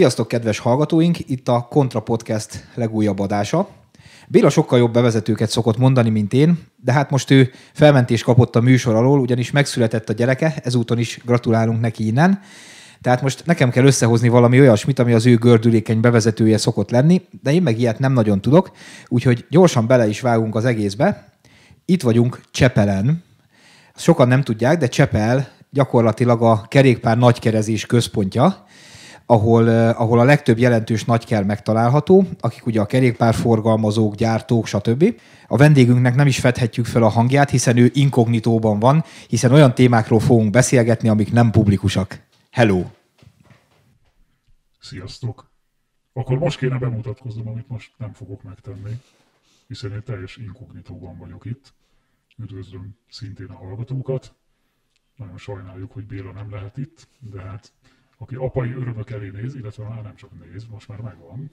Sziasztok, kedves hallgatóink! Itt a Kontra Podcast legújabb adása. Béla sokkal jobb bevezetőket szokott mondani, mint én, de hát most ő felmentés kapott a műsor alól, ugyanis megszületett a gyereke, ezúton is gratulálunk neki innen. Tehát most nekem kell összehozni valami olyasmit, ami az ő gördülékeny bevezetője szokott lenni, de én meg ilyet nem nagyon tudok, úgyhogy gyorsan bele is vágunk az egészbe. Itt vagyunk Csepelen. Sokan nem tudják, de Csepel gyakorlatilag a kerékpár nagykerezés központja ahol, eh, ahol a legtöbb jelentős nagyker megtalálható, akik ugye a kerékpárforgalmazók, gyártók, stb. A vendégünknek nem is fedhetjük fel a hangját, hiszen ő inkognitóban van, hiszen olyan témákról fogunk beszélgetni, amik nem publikusak. Hello! Sziasztok! Akkor most kéne bemutatkoznom, amit most nem fogok megtenni, hiszen én teljes inkognitóban vagyok itt. Üdvözlöm szintén a hallgatókat. Nagyon sajnáljuk, hogy Béla nem lehet itt, de hát aki apai örömök elé néz, illetve már nem csak néz, most már megvan.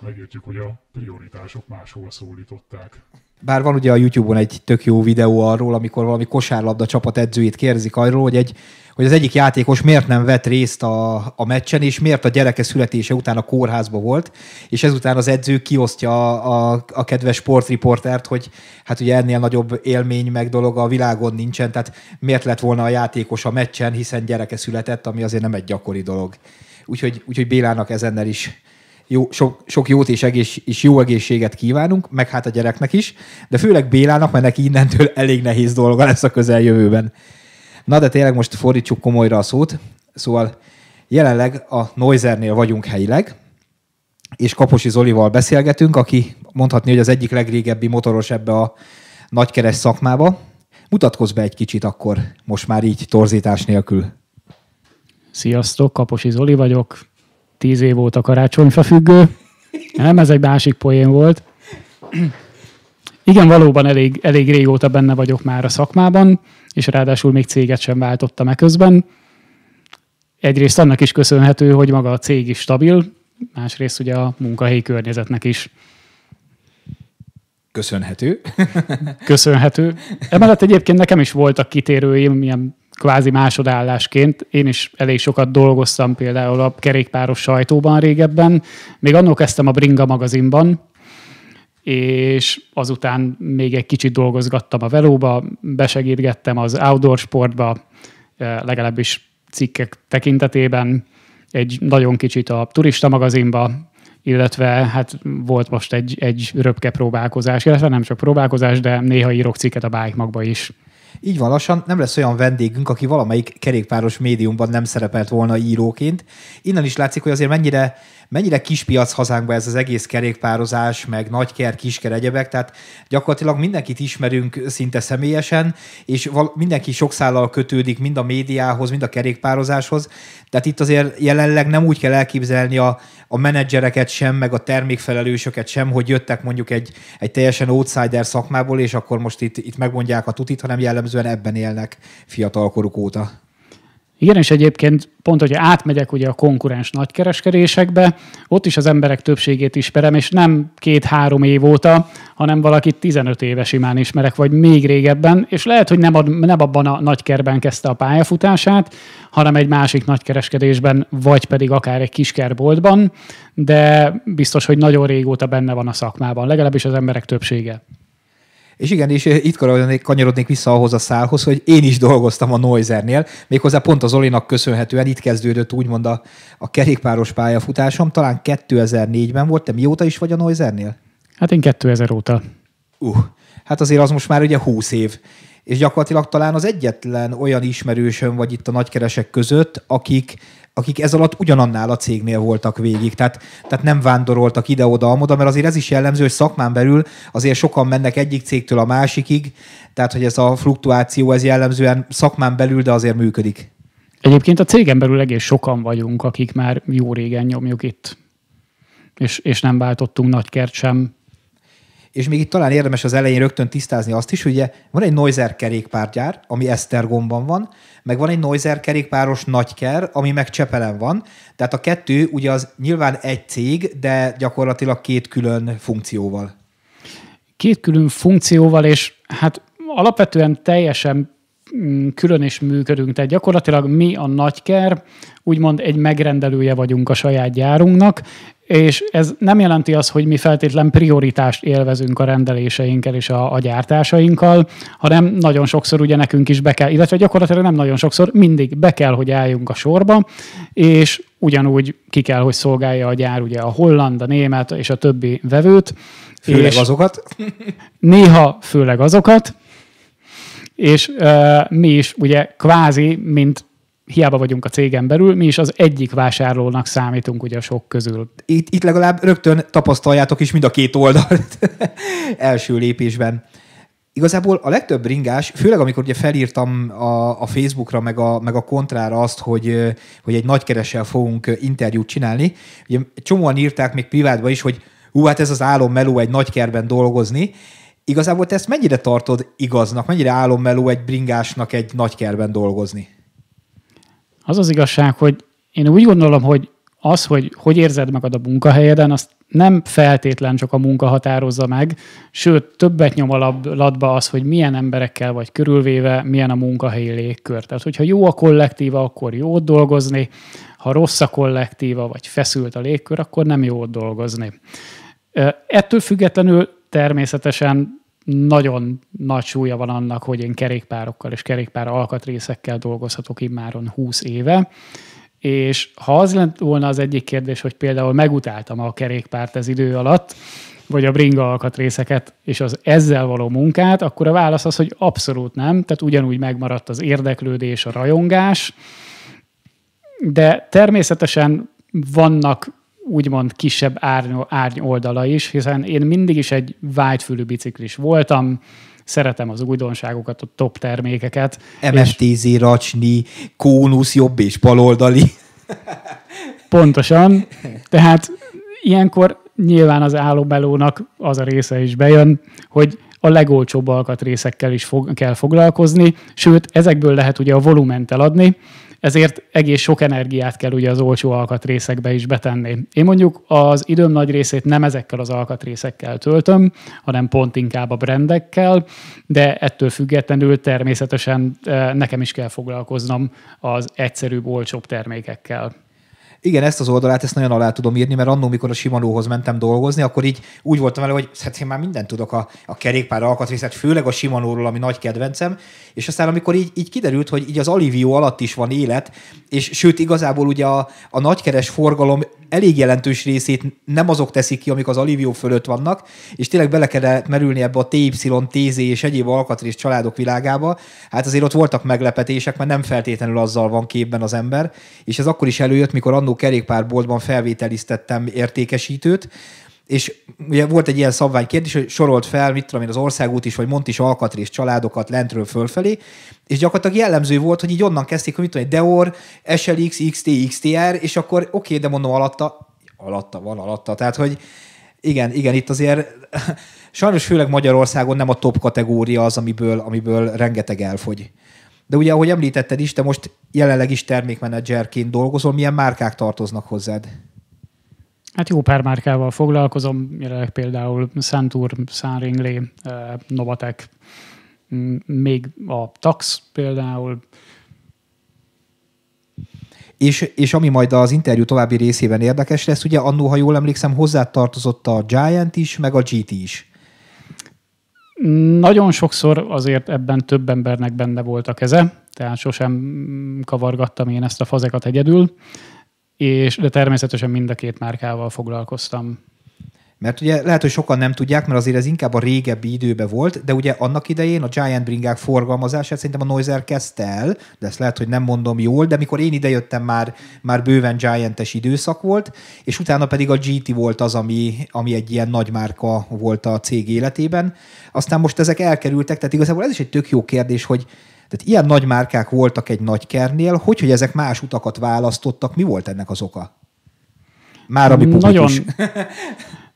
Megértjük, hogy a prioritások máshol szólították bár van ugye a YouTube-on egy tök jó videó arról, amikor valami kosárlabda csapat edzőjét kérdezik arról, hogy, egy, hogy az egyik játékos miért nem vett részt a, a meccsen, és miért a gyereke születése után a kórházba volt, és ezután az edző kiosztja a, a, a kedves sportriportert, hogy hát ugye ennél nagyobb élmény meg dolog a világon nincsen, tehát miért lett volna a játékos a meccsen, hiszen gyereke született, ami azért nem egy gyakori dolog. Úgyhogy, úgyhogy Bélának ezennel is jó, sok, sok jót és, egész, és jó egészséget kívánunk, meg hát a gyereknek is, de főleg Bélának, mert neki innentől elég nehéz dolga lesz a közeljövőben. Na de tényleg most fordítsuk komolyra a szót. Szóval jelenleg a Noizernél vagyunk helyileg, és Kaposi Zolival beszélgetünk, aki mondhatni, hogy az egyik legrégebbi motoros ebbe a nagykeres szakmába. Mutatkozz be egy kicsit akkor, most már így torzítás nélkül. Sziasztok, Kaposi Zoli vagyok, tíz év óta karácsonyfa függő. Nem, ez egy másik poén volt. Igen, valóban elég, elég régóta benne vagyok már a szakmában, és ráadásul még céget sem váltottam e közben. Egyrészt annak is köszönhető, hogy maga a cég is stabil, másrészt ugye a munkahelyi környezetnek is. Köszönhető. Köszönhető. Emellett egyébként nekem is voltak kitérőim, milyen kvázi másodállásként. Én is elég sokat dolgoztam például a kerékpáros sajtóban régebben. Még annól kezdtem a Bringa magazinban, és azután még egy kicsit dolgozgattam a velóba, besegítgettem az outdoor sportba, eh, legalábbis cikkek tekintetében, egy nagyon kicsit a turista magazinba, illetve hát volt most egy, egy röpke próbálkozás, illetve nem csak próbálkozás, de néha írok cikket a bike magba is. Így van, lassan nem lesz olyan vendégünk, aki valamelyik kerékpáros médiumban nem szerepelt volna íróként. Innen is látszik, hogy azért mennyire mennyire kispiac hazánkban ez az egész kerékpározás, meg nagyker, kisker, egyebek, tehát gyakorlatilag mindenkit ismerünk szinte személyesen, és val- mindenki sok szállal kötődik mind a médiához, mind a kerékpározáshoz, tehát itt azért jelenleg nem úgy kell elképzelni a, a menedzsereket sem, meg a termékfelelősöket sem, hogy jöttek mondjuk egy, egy teljesen outsider szakmából, és akkor most itt, itt megmondják a tutit, hanem jellemzően ebben élnek fiatalkoruk óta. Igen, és egyébként pont, hogy átmegyek ugye a konkurens nagykereskedésekbe, ott is az emberek többségét ismerem, és nem két-három év óta, hanem valakit 15 éves imán ismerek, vagy még régebben, és lehet, hogy nem, ad, nem abban a nagykerben kezdte a pályafutását, hanem egy másik nagykereskedésben, vagy pedig akár egy kiskerboltban, de biztos, hogy nagyon régóta benne van a szakmában, legalábbis az emberek többsége. És igen, és eh, itt kanyarodnék vissza ahhoz a szálhoz, hogy én is dolgoztam a Noizernél, méghozzá pont az Olinak köszönhetően itt kezdődött úgymond a, a kerékpáros pályafutásom, talán 2004-ben volt, te mióta is vagy a Noizernél? Hát én 2000 óta. Uh, hát azért az most már ugye 20 év. És gyakorlatilag talán az egyetlen olyan ismerősöm vagy itt a nagykeresek között, akik akik ez alatt ugyanannál a cégnél voltak végig, tehát, tehát nem vándoroltak ide-oda, amoda, mert azért ez is jellemző, hogy szakmán belül azért sokan mennek egyik cégtől a másikig, tehát hogy ez a fluktuáció, ez jellemzően szakmán belül, de azért működik. Egyébként a cégen belül egész sokan vagyunk, akik már jó régen nyomjuk itt. És, és nem váltottunk nagy kert sem és még itt talán érdemes az elején rögtön tisztázni azt is, hogy ugye van egy Noiser kerékpárgyár, ami Esztergomban van, meg van egy Noiser kerékpáros nagyker, ami meg Csepelen van. Tehát a kettő ugye az nyilván egy cég, de gyakorlatilag két külön funkcióval. Két külön funkcióval, és hát alapvetően teljesen mm, külön is működünk. Tehát gyakorlatilag mi a nagyker, úgymond egy megrendelője vagyunk a saját gyárunknak, és ez nem jelenti azt, hogy mi feltétlen prioritást élvezünk a rendeléseinkkel és a, a gyártásainkkal, hanem nagyon sokszor ugye nekünk is be kell, illetve gyakorlatilag nem nagyon sokszor, mindig be kell, hogy álljunk a sorba, és ugyanúgy ki kell, hogy szolgálja a gyár ugye a holland, a német és a többi vevőt. Főleg és azokat? Néha főleg azokat, és uh, mi is ugye kvázi, mint hiába vagyunk a cégen belül, mi is az egyik vásárlónak számítunk ugye a sok közül. Itt, itt legalább rögtön tapasztaljátok is mind a két oldalt első lépésben. Igazából a legtöbb ringás, főleg amikor ugye felírtam a, a Facebookra, meg a, meg a kontrára azt, hogy, hogy egy keresel fogunk interjút csinálni, ugye csomóan írták még privátban is, hogy hú, hát ez az álom meló egy nagykerben dolgozni, Igazából te ezt mennyire tartod igaznak, mennyire álommeló egy bringásnak egy nagykerben dolgozni? Az az igazság, hogy én úgy gondolom, hogy az, hogy hogy érzed magad a munkahelyeden, azt nem feltétlen csak a munka határozza meg, sőt, többet nyom a az, hogy milyen emberekkel vagy körülvéve, milyen a munkahelyi légkör. Tehát, hogyha jó a kollektíva, akkor jó dolgozni, ha rossz a kollektíva, vagy feszült a légkör, akkor nem jó dolgozni. Ettől függetlenül természetesen nagyon nagy súlya van annak, hogy én kerékpárokkal és kerékpár alkatrészekkel dolgozhatok immáron 20 éve, és ha az lett volna az egyik kérdés, hogy például megutáltam a kerékpárt ez idő alatt, vagy a bringa alkatrészeket és az ezzel való munkát, akkor a válasz az, hogy abszolút nem, tehát ugyanúgy megmaradt az érdeklődés, a rajongás, de természetesen vannak úgymond kisebb árny, árny oldala is, hiszen én mindig is egy vágyfülű biciklis voltam, szeretem az újdonságokat, a top termékeket. MFTZ, racsni, kónusz jobb és baloldali. Pontosan. Tehát ilyenkor nyilván az állóbelónak az a része is bejön, hogy a legolcsóbb alkatrészekkel is fog, kell foglalkozni, sőt, ezekből lehet ugye a volument eladni, ezért egész sok energiát kell ugye az olcsó alkatrészekbe is betenni. Én mondjuk az időm nagy részét nem ezekkel az alkatrészekkel töltöm, hanem pont inkább a brendekkel, de ettől függetlenül természetesen eh, nekem is kell foglalkoznom az egyszerűbb, olcsóbb termékekkel igen, ezt az oldalát ezt nagyon alá tudom írni, mert annó, mikor a Simanóhoz mentem dolgozni, akkor így úgy voltam vele, hogy hát én már mindent tudok a, a kerékpár alkatrészet, főleg a Simanóról, ami nagy kedvencem, és aztán amikor így, így kiderült, hogy így az Alivio alatt is van élet, és sőt, igazából ugye a, a nagykeres forgalom elég jelentős részét nem azok teszik ki, amik az Alivio fölött vannak, és tényleg bele kellett merülni ebbe a TY, TZ és egyéb alkatrész családok világába, hát azért ott voltak meglepetések, mert nem feltétlenül azzal van képben az ember, és ez akkor is előjött, mikor annó kerékpárboltban felvételiztettem értékesítőt, és ugye volt egy ilyen szabvány kérdés hogy sorolt fel, mit tudom én, az országút is, vagy mondt is alkatrész családokat lentről fölfelé, és gyakorlatilag jellemző volt, hogy így onnan kezdték, hogy mit tudom, Deor, SLX, XT, XTR, és akkor oké, okay, de mondom alatta, alatta van, alatta, tehát hogy igen, igen, itt azért sajnos főleg Magyarországon nem a top kategória az, amiből, amiből rengeteg elfogy. De ugye, ahogy említetted is, te most jelenleg is termékmenedzserként dolgozol, milyen márkák tartoznak hozzád? Hát jó pár márkával foglalkozom, jelenleg például Santur, Sunringley, eh, Novatek, még a Tax például. És, és ami majd az interjú további részében érdekes lesz, ugye annó, ha jól emlékszem, hozzá tartozott a Giant is, meg a GT is. Nagyon sokszor azért ebben több embernek benne volt a keze, tehát sosem kavargattam én ezt a fazekat egyedül és de természetesen mind a két márkával foglalkoztam. Mert ugye lehet, hogy sokan nem tudják, mert azért ez inkább a régebbi időben volt, de ugye annak idején a Giant bringák forgalmazását szerintem a Noiser kezdte el, de ezt lehet, hogy nem mondom jól, de mikor én idejöttem már, már bőven Giantes időszak volt, és utána pedig a GT volt az, ami, ami egy ilyen nagy márka volt a cég életében. Aztán most ezek elkerültek, tehát igazából ez is egy tök jó kérdés, hogy tehát ilyen nagy márkák voltak egy nagy kernél, hogy, hogy ezek más utakat választottak, mi volt ennek az oka? Már ami Nagyon,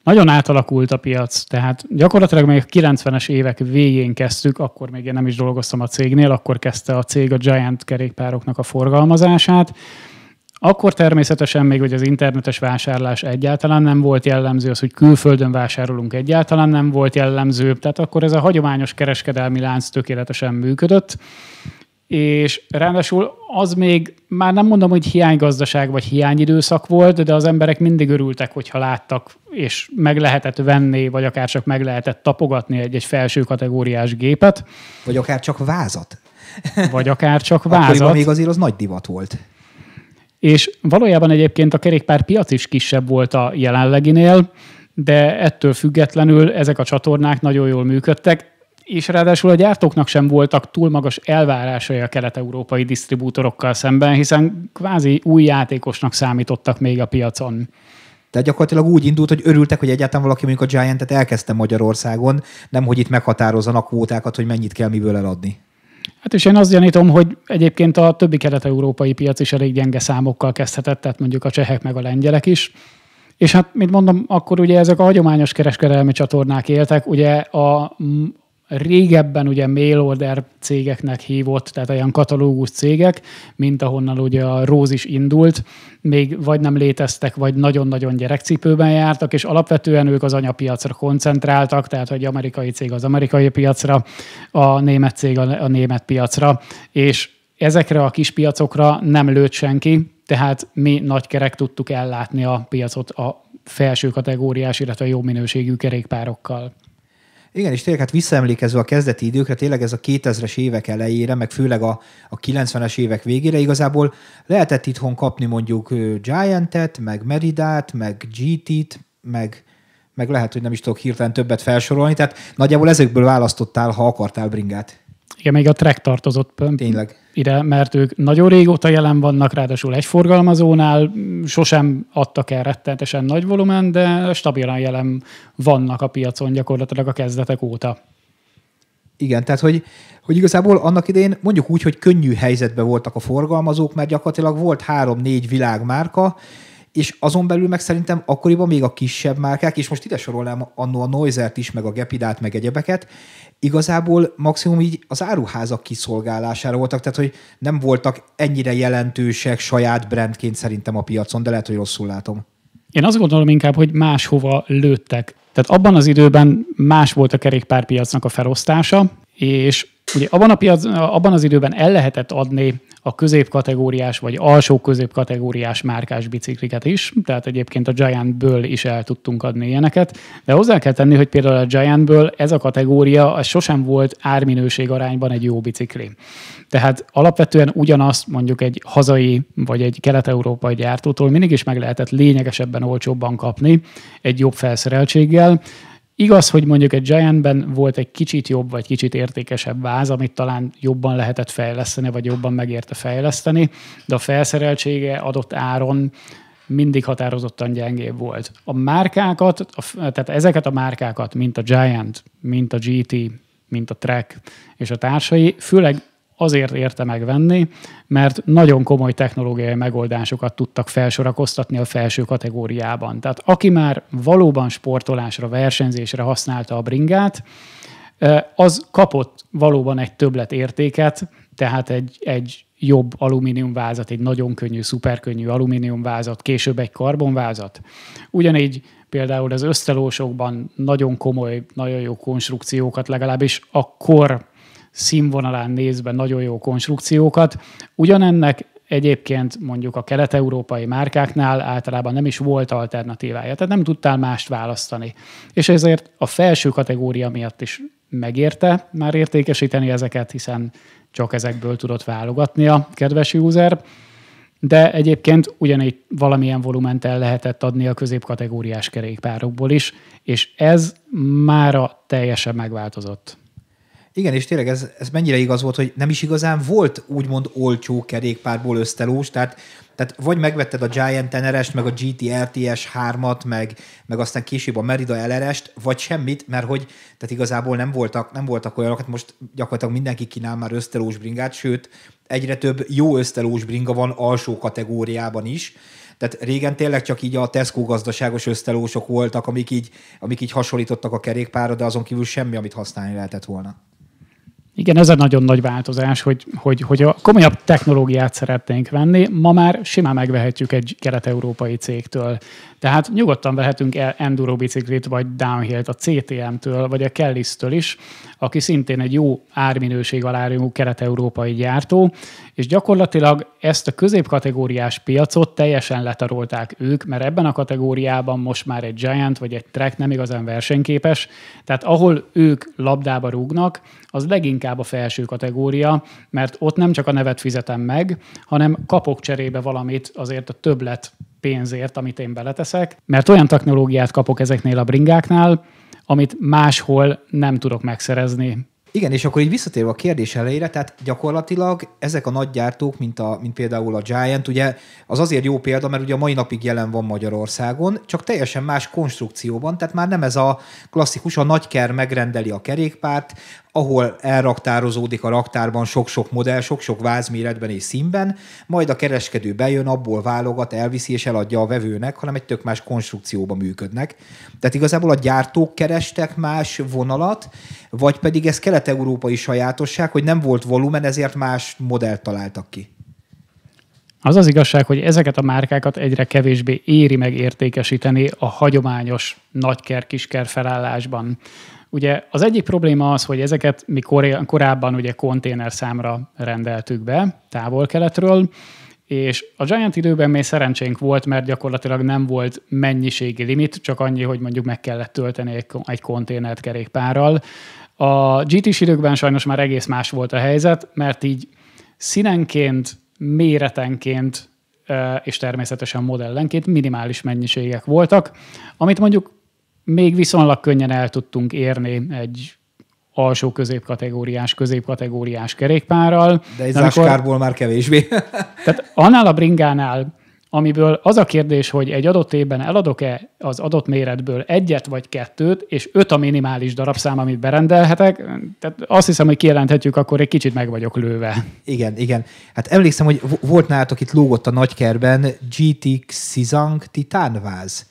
nagyon átalakult a piac, tehát gyakorlatilag még a 90-es évek végén kezdtük, akkor még én nem is dolgoztam a cégnél, akkor kezdte a cég a Giant kerékpároknak a forgalmazását, akkor természetesen még, hogy az internetes vásárlás egyáltalán nem volt jellemző, az, hogy külföldön vásárolunk egyáltalán nem volt jellemző, tehát akkor ez a hagyományos kereskedelmi lánc tökéletesen működött, és ráadásul az még, már nem mondom, hogy hiánygazdaság vagy hiányidőszak volt, de az emberek mindig örültek, hogyha láttak, és meg lehetett venni, vagy akár csak meg lehetett tapogatni egy-egy felső kategóriás gépet. Vagy akár csak vázat. Vagy akár csak vázat. Akkoriban még azért az nagy divat volt és valójában egyébként a kerékpár piac is kisebb volt a jelenleginél, de ettől függetlenül ezek a csatornák nagyon jól működtek, és ráadásul a gyártóknak sem voltak túl magas elvárásai a kelet-európai disztribútorokkal szemben, hiszen kvázi új játékosnak számítottak még a piacon. Tehát gyakorlatilag úgy indult, hogy örültek, hogy egyáltalán valaki mondjuk a Giant-et elkezdte Magyarországon, nem hogy itt meghatározzanak kvótákat, hogy mennyit kell miből eladni. Hát és én azt gyanítom, hogy egyébként a többi kelet-európai piac is elég gyenge számokkal kezdhetett, tehát mondjuk a csehek meg a lengyelek is. És hát, mint mondom, akkor ugye ezek a hagyományos kereskedelmi csatornák éltek, ugye a, régebben ugye mail order cégeknek hívott, tehát olyan katalógus cégek, mint ahonnan ugye a Róz is indult, még vagy nem léteztek, vagy nagyon-nagyon gyerekcipőben jártak, és alapvetően ők az anyapiacra koncentráltak, tehát hogy amerikai cég az amerikai piacra, a német cég a, német piacra, és ezekre a kis piacokra nem lőtt senki, tehát mi nagy kerek tudtuk ellátni a piacot a felső kategóriás, illetve jó minőségű kerékpárokkal. Igen, és tényleg hát visszaemlékezve a kezdeti időkre, tényleg ez a 2000-es évek elejére, meg főleg a, a 90-es évek végére igazából lehetett itthon kapni mondjuk Giant-et, meg Meridát, meg GT-t, meg, meg lehet, hogy nem is tudok hirtelen többet felsorolni, tehát nagyjából ezekből választottál, ha akartál bringát. Igen, még a Trek tartozott Tényleg. ide, mert ők nagyon régóta jelen vannak, ráadásul egy forgalmazónál sosem adtak el rettenetesen nagy volumen, de stabilan jelen vannak a piacon gyakorlatilag a kezdetek óta. Igen, tehát hogy, hogy igazából annak idén mondjuk úgy, hogy könnyű helyzetben voltak a forgalmazók, mert gyakorlatilag volt három-négy világmárka, és azon belül meg szerintem akkoriban még a kisebb márkák, és most ide sorolnám annó a Noizert is, meg a Gepidát, meg egyebeket, igazából maximum így az áruházak kiszolgálására voltak, tehát hogy nem voltak ennyire jelentősek saját brandként szerintem a piacon, de lehet, hogy rosszul látom. Én azt gondolom inkább, hogy máshova lőttek. Tehát abban az időben más volt a kerékpárpiacnak a felosztása, és Ugye abban, a piac, abban az időben el lehetett adni a középkategóriás vagy alsó középkategóriás márkás bicikliket is, tehát egyébként a Giantből is el tudtunk adni ilyeneket, de hozzá kell tenni, hogy például a Giantből ez a kategória az sosem volt árminőség arányban egy jó bicikli. Tehát alapvetően ugyanazt mondjuk egy hazai vagy egy kelet-európai gyártótól mindig is meg lehetett lényegesebben olcsóbban kapni, egy jobb felszereltséggel, Igaz, hogy mondjuk egy Giantben volt egy kicsit jobb vagy kicsit értékesebb váz, amit talán jobban lehetett fejleszteni, vagy jobban megérte fejleszteni, de a felszereltsége adott áron mindig határozottan gyengébb volt. A márkákat, a, tehát ezeket a márkákat, mint a Giant, mint a GT, mint a Trek és a társai, főleg azért érte megvenni, mert nagyon komoly technológiai megoldásokat tudtak felsorakoztatni a felső kategóriában. Tehát aki már valóban sportolásra, versenyzésre használta a bringát, az kapott valóban egy többlet értéket, tehát egy, egy jobb alumíniumvázat, egy nagyon könnyű, szuperkönnyű alumíniumvázat, később egy karbonvázat. Ugyanígy például az ösztelósokban nagyon komoly, nagyon jó konstrukciókat, legalábbis akkor színvonalán nézve nagyon jó konstrukciókat. Ugyanennek egyébként mondjuk a kelet-európai márkáknál általában nem is volt alternatívája, tehát nem tudtál mást választani. És ezért a felső kategória miatt is megérte már értékesíteni ezeket, hiszen csak ezekből tudott válogatni a kedves user, de egyébként ugyanígy valamilyen volument el lehetett adni a középkategóriás kerékpárokból is, és ez mára teljesen megváltozott. Igen, és tényleg ez, ez mennyire igaz volt, hogy nem is igazán volt úgymond olcsó kerékpárból ösztelós, tehát tehát vagy megvetted a Giant NRS-t, meg a GT RTS 3-at, meg, meg aztán később a Merida LRS-t, vagy semmit, mert hogy tehát igazából nem voltak, nem voltak olyanok, hát most gyakorlatilag mindenki kínál már ösztelós bringát, sőt, egyre több jó ösztelós bringa van alsó kategóriában is, tehát régen tényleg csak így a Tesco gazdaságos ösztelósok voltak, amik így, amik így hasonlítottak a kerékpára, de azon kívül semmi, amit használni lehetett volna. Igen, ez a nagyon nagy változás, hogy, hogy, hogy a komolyabb technológiát szeretnénk venni, ma már simán megvehetjük egy kelet-európai cégtől. Tehát nyugodtan vehetünk el enduro biciklit, vagy downhill-t a CTM-től, vagy a kellis től is, aki szintén egy jó árminőség alá kelet-európai gyártó, és gyakorlatilag ezt a középkategóriás piacot teljesen letarolták ők, mert ebben a kategóriában most már egy Giant vagy egy Trek nem igazán versenyképes, tehát ahol ők labdába rúgnak, az leginkább a felső kategória, mert ott nem csak a nevet fizetem meg, hanem kapok cserébe valamit azért a többlet pénzért, amit én beleteszek, mert olyan technológiát kapok ezeknél a bringáknál, amit máshol nem tudok megszerezni. Igen, és akkor így visszatérve a kérdés elejére, tehát gyakorlatilag ezek a nagy gyártók, mint, a, mint például a Giant, ugye az azért jó példa, mert ugye a mai napig jelen van Magyarországon, csak teljesen más konstrukcióban, tehát már nem ez a klasszikus, a nagyker megrendeli a kerékpárt, ahol elraktározódik a raktárban sok-sok modell, sok-sok vázméretben és színben, majd a kereskedő bejön, abból válogat, elviszi és eladja a vevőnek, hanem egy tök más konstrukcióba működnek. Tehát igazából a gyártók kerestek más vonalat, vagy pedig ez kelet-európai sajátosság, hogy nem volt volumen, ezért más modellt találtak ki. Az az igazság, hogy ezeket a márkákat egyre kevésbé éri meg értékesíteni a hagyományos nagyker-kisker felállásban. Ugye az egyik probléma az, hogy ezeket mi korábban ugye konténer számra rendeltük be távol-keletről, és a Giant időben még szerencsénk volt, mert gyakorlatilag nem volt mennyiségi limit, csak annyi, hogy mondjuk meg kellett tölteni egy konténert kerékpárral. A GT-s időkben sajnos már egész más volt a helyzet, mert így színenként, méretenként és természetesen modellenként minimális mennyiségek voltak, amit mondjuk még viszonylag könnyen el tudtunk érni egy alsó középkategóriás, középkategóriás kerékpárral. De egy amikor, záskárból már kevésbé. tehát annál a bringánál, amiből az a kérdés, hogy egy adott évben eladok-e az adott méretből egyet vagy kettőt, és öt a minimális darabszám, amit berendelhetek, tehát azt hiszem, hogy kijelenthetjük, akkor egy kicsit meg vagyok lőve. Igen, igen. Hát emlékszem, hogy volt nálatok itt lógott a nagykerben GTX Xizang titánváz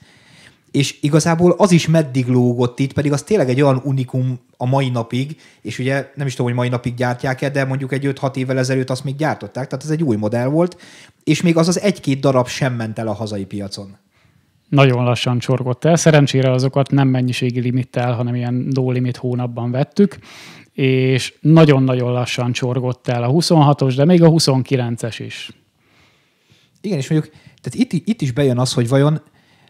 és igazából az is meddig lógott itt, pedig az tényleg egy olyan unikum a mai napig, és ugye nem is tudom, hogy mai napig gyártják-e, de mondjuk egy 5-6 évvel ezelőtt azt még gyártották, tehát ez egy új modell volt, és még az az egy-két darab sem ment el a hazai piacon. Nagyon lassan csorgott el. Szerencsére azokat nem mennyiségi limittel, hanem ilyen no limit hónapban vettük, és nagyon-nagyon lassan csorgott el a 26-os, de még a 29-es is. Igen, és mondjuk tehát itt, itt is bejön az, hogy vajon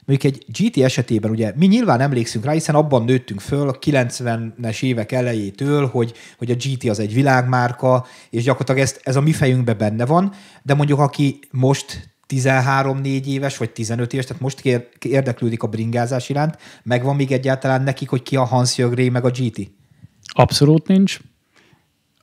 Mondjuk egy GT esetében ugye mi nyilván emlékszünk rá, hiszen abban nőttünk föl a 90-es évek elejétől, hogy, hogy a GT az egy világmárka, és gyakorlatilag ezt, ez a mi fejünkben benne van, de mondjuk aki most 13-4 éves, vagy 15 éves, tehát most kér, érdeklődik a bringázás iránt, megvan még egyáltalán nekik, hogy ki a Hans Jögré, meg a GT? Abszolút nincs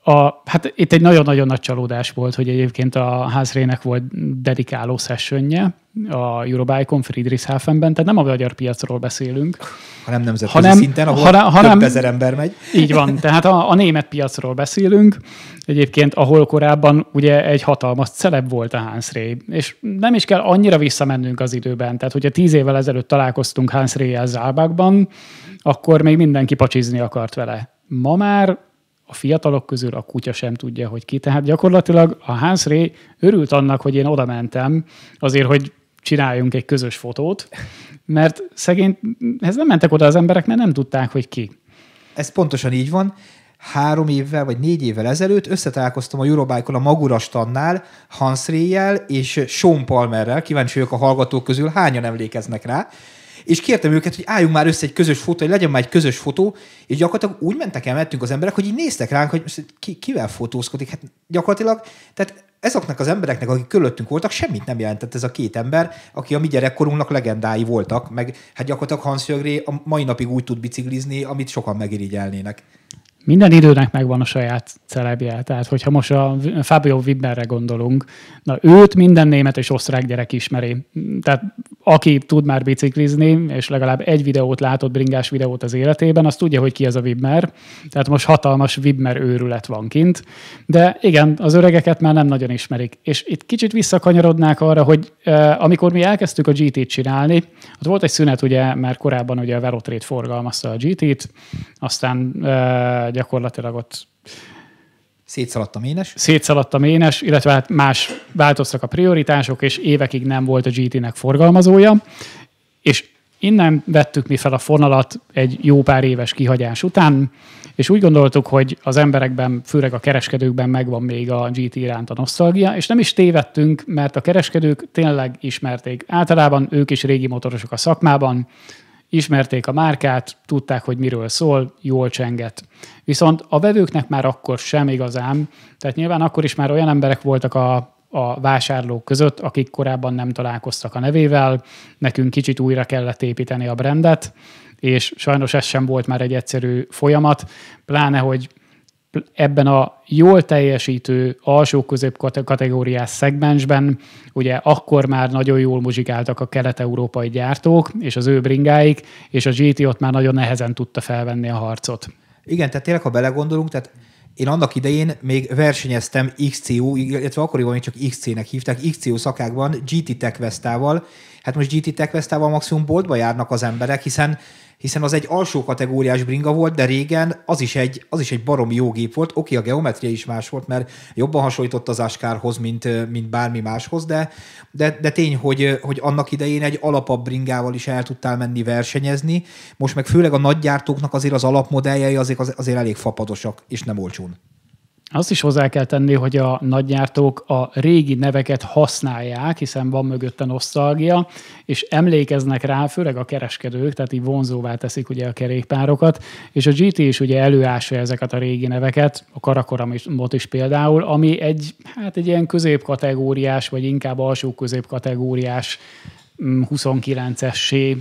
a, hát itt egy nagyon-nagyon nagy csalódás volt, hogy egyébként a házrének volt dedikáló sessionje a Eurobike-on Friedrichshafenben, tehát nem a magyar piacról beszélünk. Hanem nemzetközi hanem, szinten, ahol hanem, több hanem, ezer ember megy. Így van, tehát a, a német piacról beszélünk, egyébként ahol korábban ugye egy hatalmas celeb volt a Hans Ray, és nem is kell annyira visszamennünk az időben, tehát hogyha tíz évvel ezelőtt találkoztunk Hans Ray-jel akkor még mindenki pacsizni akart vele. Ma már a fiatalok közül a kutya sem tudja, hogy ki. Tehát gyakorlatilag a Hans örült annak, hogy én oda mentem, azért, hogy csináljunk egy közös fotót, mert szegény, ez nem mentek oda az emberek, mert nem tudták, hogy ki. Ez pontosan így van. Három évvel vagy négy évvel ezelőtt összetalálkoztam a Eurobike-on a Magura Hans Réjjel és Sean Palmerrel, kíváncsi vagyok a hallgatók közül, hányan emlékeznek rá, és kértem őket, hogy álljunk már össze egy közös fotó, hogy legyen már egy közös fotó, és gyakorlatilag úgy mentek el, mentünk az emberek, hogy így néztek ránk, hogy ki, kivel fotózkodik. Hát gyakorlatilag, tehát ezoknak az embereknek, akik körülöttünk voltak, semmit nem jelentett ez a két ember, aki a mi gyerekkorunknak legendái voltak, meg hát gyakorlatilag Hans Jögré a mai napig úgy tud biciklizni, amit sokan megirigyelnének minden időnek megvan a saját celebje. Tehát, hogyha most a Fabio Wibberre gondolunk, na őt minden német és osztrák gyerek ismeri. Tehát aki tud már biciklizni, és legalább egy videót látott, bringás videót az életében, az tudja, hogy ki ez a Wibmer. Tehát most hatalmas Wibmer őrület van kint. De igen, az öregeket már nem nagyon ismerik. És itt kicsit visszakanyarodnák arra, hogy eh, amikor mi elkezdtük a GT-t csinálni, ott volt egy szünet, ugye mert korábban ugye a Velotrade forgalmazta a GT-t, aztán eh, gyakorlatilag ott Szétszaladt a ménes. Szétszaladt a ménes, illetve hát más változtak a prioritások, és évekig nem volt a GT-nek forgalmazója, és innen vettük mi fel a fonalat egy jó pár éves kihagyás után, és úgy gondoltuk, hogy az emberekben, főleg a kereskedőkben megvan még a GT iránt a nosztalgia, és nem is tévedtünk, mert a kereskedők tényleg ismerték. Általában ők is régi motorosok a szakmában, ismerték a márkát, tudták, hogy miről szól, jól csengett. Viszont a vevőknek már akkor sem igazán, tehát nyilván akkor is már olyan emberek voltak a a vásárlók között, akik korábban nem találkoztak a nevével, nekünk kicsit újra kellett építeni a brandet, és sajnos ez sem volt már egy egyszerű folyamat, pláne, hogy ebben a jól teljesítő alsó-közép kategóriás szegmensben, ugye akkor már nagyon jól muzsikáltak a kelet-európai gyártók és az ő bringáik, és a GT ott már nagyon nehezen tudta felvenni a harcot. Igen, tehát tényleg, ha belegondolunk, tehát én annak idején még versenyeztem XCU, illetve akkoriban még csak XC-nek hívták, XCU szakákban GT Tech Vestával. Hát most GT Tech Vestával maximum boltba járnak az emberek, hiszen hiszen az egy alsó kategóriás bringa volt, de régen az is egy, az is egy baromi jó gép volt. Oké, a geometria is más volt, mert jobban hasonlított az áskárhoz, mint, mint bármi máshoz, de, de, de tény, hogy, hogy annak idején egy alapabb bringával is el tudtál menni versenyezni. Most meg főleg a nagygyártóknak azért az alapmodelljei azért, azért elég fapadosak, és nem olcsón. Azt is hozzá kell tenni, hogy a nagygyártók a régi neveket használják, hiszen van mögötte nosztalgia, és emlékeznek rá, főleg a kereskedők, tehát így vonzóvá teszik ugye a kerékpárokat, és a GT is ugye előásolja ezeket a régi neveket, a Karakoramot is például, ami egy, hát egy ilyen középkategóriás, vagy inkább alsó középkategóriás 29-essé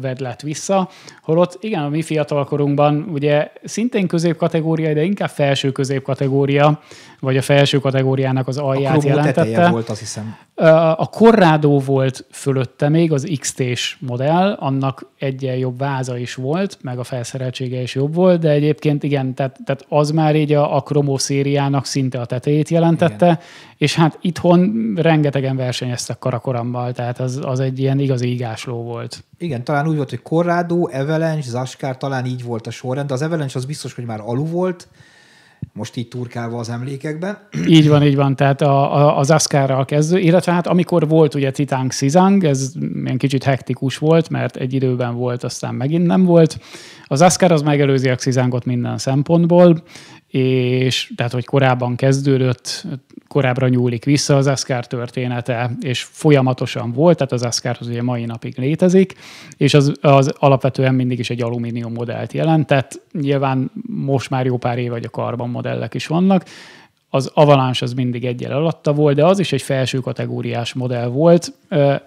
ved lett vissza, holott igen, a mi fiatalkorunkban ugye szintén középkategória, de inkább felső középkategória, vagy a felső kategóriának az alját a jelentette. volt, azt hiszem. A korrádó volt fölötte még, az XT-s modell, annak egyen jobb váza is volt, meg a felszereltsége is jobb volt, de egyébként igen, tehát, tehát az már így a, a Chromo szériának szinte a tetejét jelentette, igen. és hát itthon rengetegen versenyeztek karakorammal, tehát az, az egy ilyen igazi igásló volt. Igen, talán úgy volt, hogy korrádó, Evelens, Zaskár, talán így volt a sorrend, de az Evelens az biztos, hogy már alu volt, most így turkálva az emlékekben. Így van, így van, tehát a, a, az Aszkárral kezdő, illetve hát amikor volt ugye Titánk Szizang, ez ilyen kicsit hektikus volt, mert egy időben volt, aztán megint nem volt. Az Aszkár az megelőzi a Szizangot minden szempontból, és tehát, hogy korábban kezdődött, korábbra nyúlik vissza az Ascar története, és folyamatosan volt, tehát az az ugye mai napig létezik, és az, az alapvetően mindig is egy alumínium modellt jelentett. Nyilván most már jó pár év vagy a karbon modellek is vannak, az Avalanche az mindig egyel alatta volt, de az is egy felső kategóriás modell volt.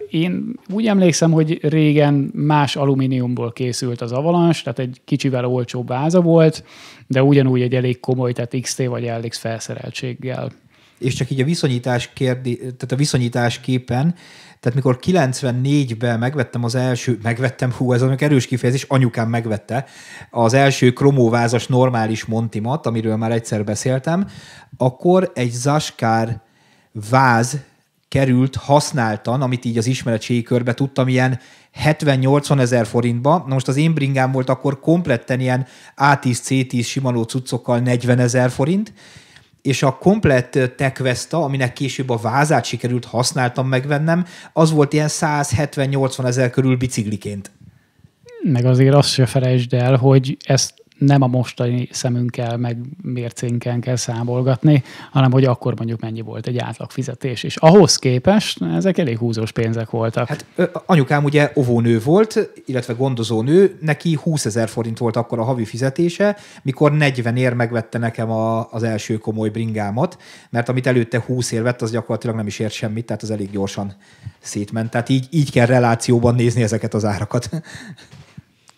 Én úgy emlékszem, hogy régen más alumíniumból készült az Avalanche, tehát egy kicsivel olcsóbb áza volt, de ugyanúgy egy elég komoly, tehát XT vagy LX felszereltséggel és csak így a viszonyítás kérdi, tehát a viszonyítás képen, tehát mikor 94-ben megvettem az első, megvettem, hú, ez egy erős kifejezés, anyukám megvette az első kromóvázas normális montimat, amiről már egyszer beszéltem, akkor egy zaskár váz került használtan, amit így az ismeretségi körbe tudtam, ilyen 70-80 ezer forintba. Na most az én bringám volt akkor kompletten ilyen A10, C10 Shimano cuccokkal 40 ezer forint, és a komplett Tekvesta, aminek később a vázát sikerült használtam megvennem, az volt ilyen 170-80 ezer körül bicikliként. Meg azért azt se felejtsd el, hogy ezt nem a mostani szemünkkel, meg mércénken kell számolgatni, hanem hogy akkor mondjuk mennyi volt egy átlag fizetés. És ahhoz képest ezek elég húzós pénzek voltak. Hát anyukám ugye ovónő volt, illetve gondozónő, neki 20 ezer forint volt akkor a havi fizetése, mikor 40 ér megvette nekem a, az első komoly bringámat, mert amit előtte 20 ér vett, az gyakorlatilag nem is ért semmit, tehát az elég gyorsan szétment. Tehát így, így kell relációban nézni ezeket az árakat.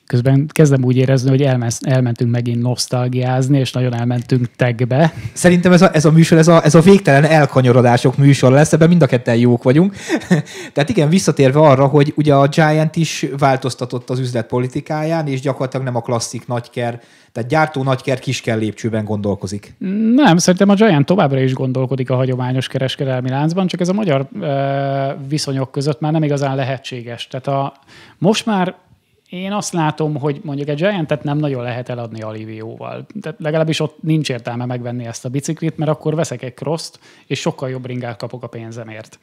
Közben kezdem úgy érezni, hogy elmen- elmentünk megint nosztalgiázni, és nagyon elmentünk tegbe. Szerintem ez a, ez a műsor, ez a, ez a végtelen elkanyarodások műsor lesz, ebben mind a ketten jók vagyunk. Tehát igen, visszatérve arra, hogy ugye a Giant is változtatott az üzletpolitikáján, és gyakorlatilag nem a klasszik nagyker, tehát gyártó nagyker kisker lépcsőben gondolkozik. Nem, szerintem a Giant továbbra is gondolkodik a hagyományos kereskedelmi láncban, csak ez a magyar viszonyok között már nem igazán lehetséges. Tehát a, most már én azt látom, hogy mondjuk egy Giantet nem nagyon lehet eladni Alivióval. Tehát legalábbis ott nincs értelme megvenni ezt a biciklit, mert akkor veszek egy cross és sokkal jobb ringát kapok a pénzemért.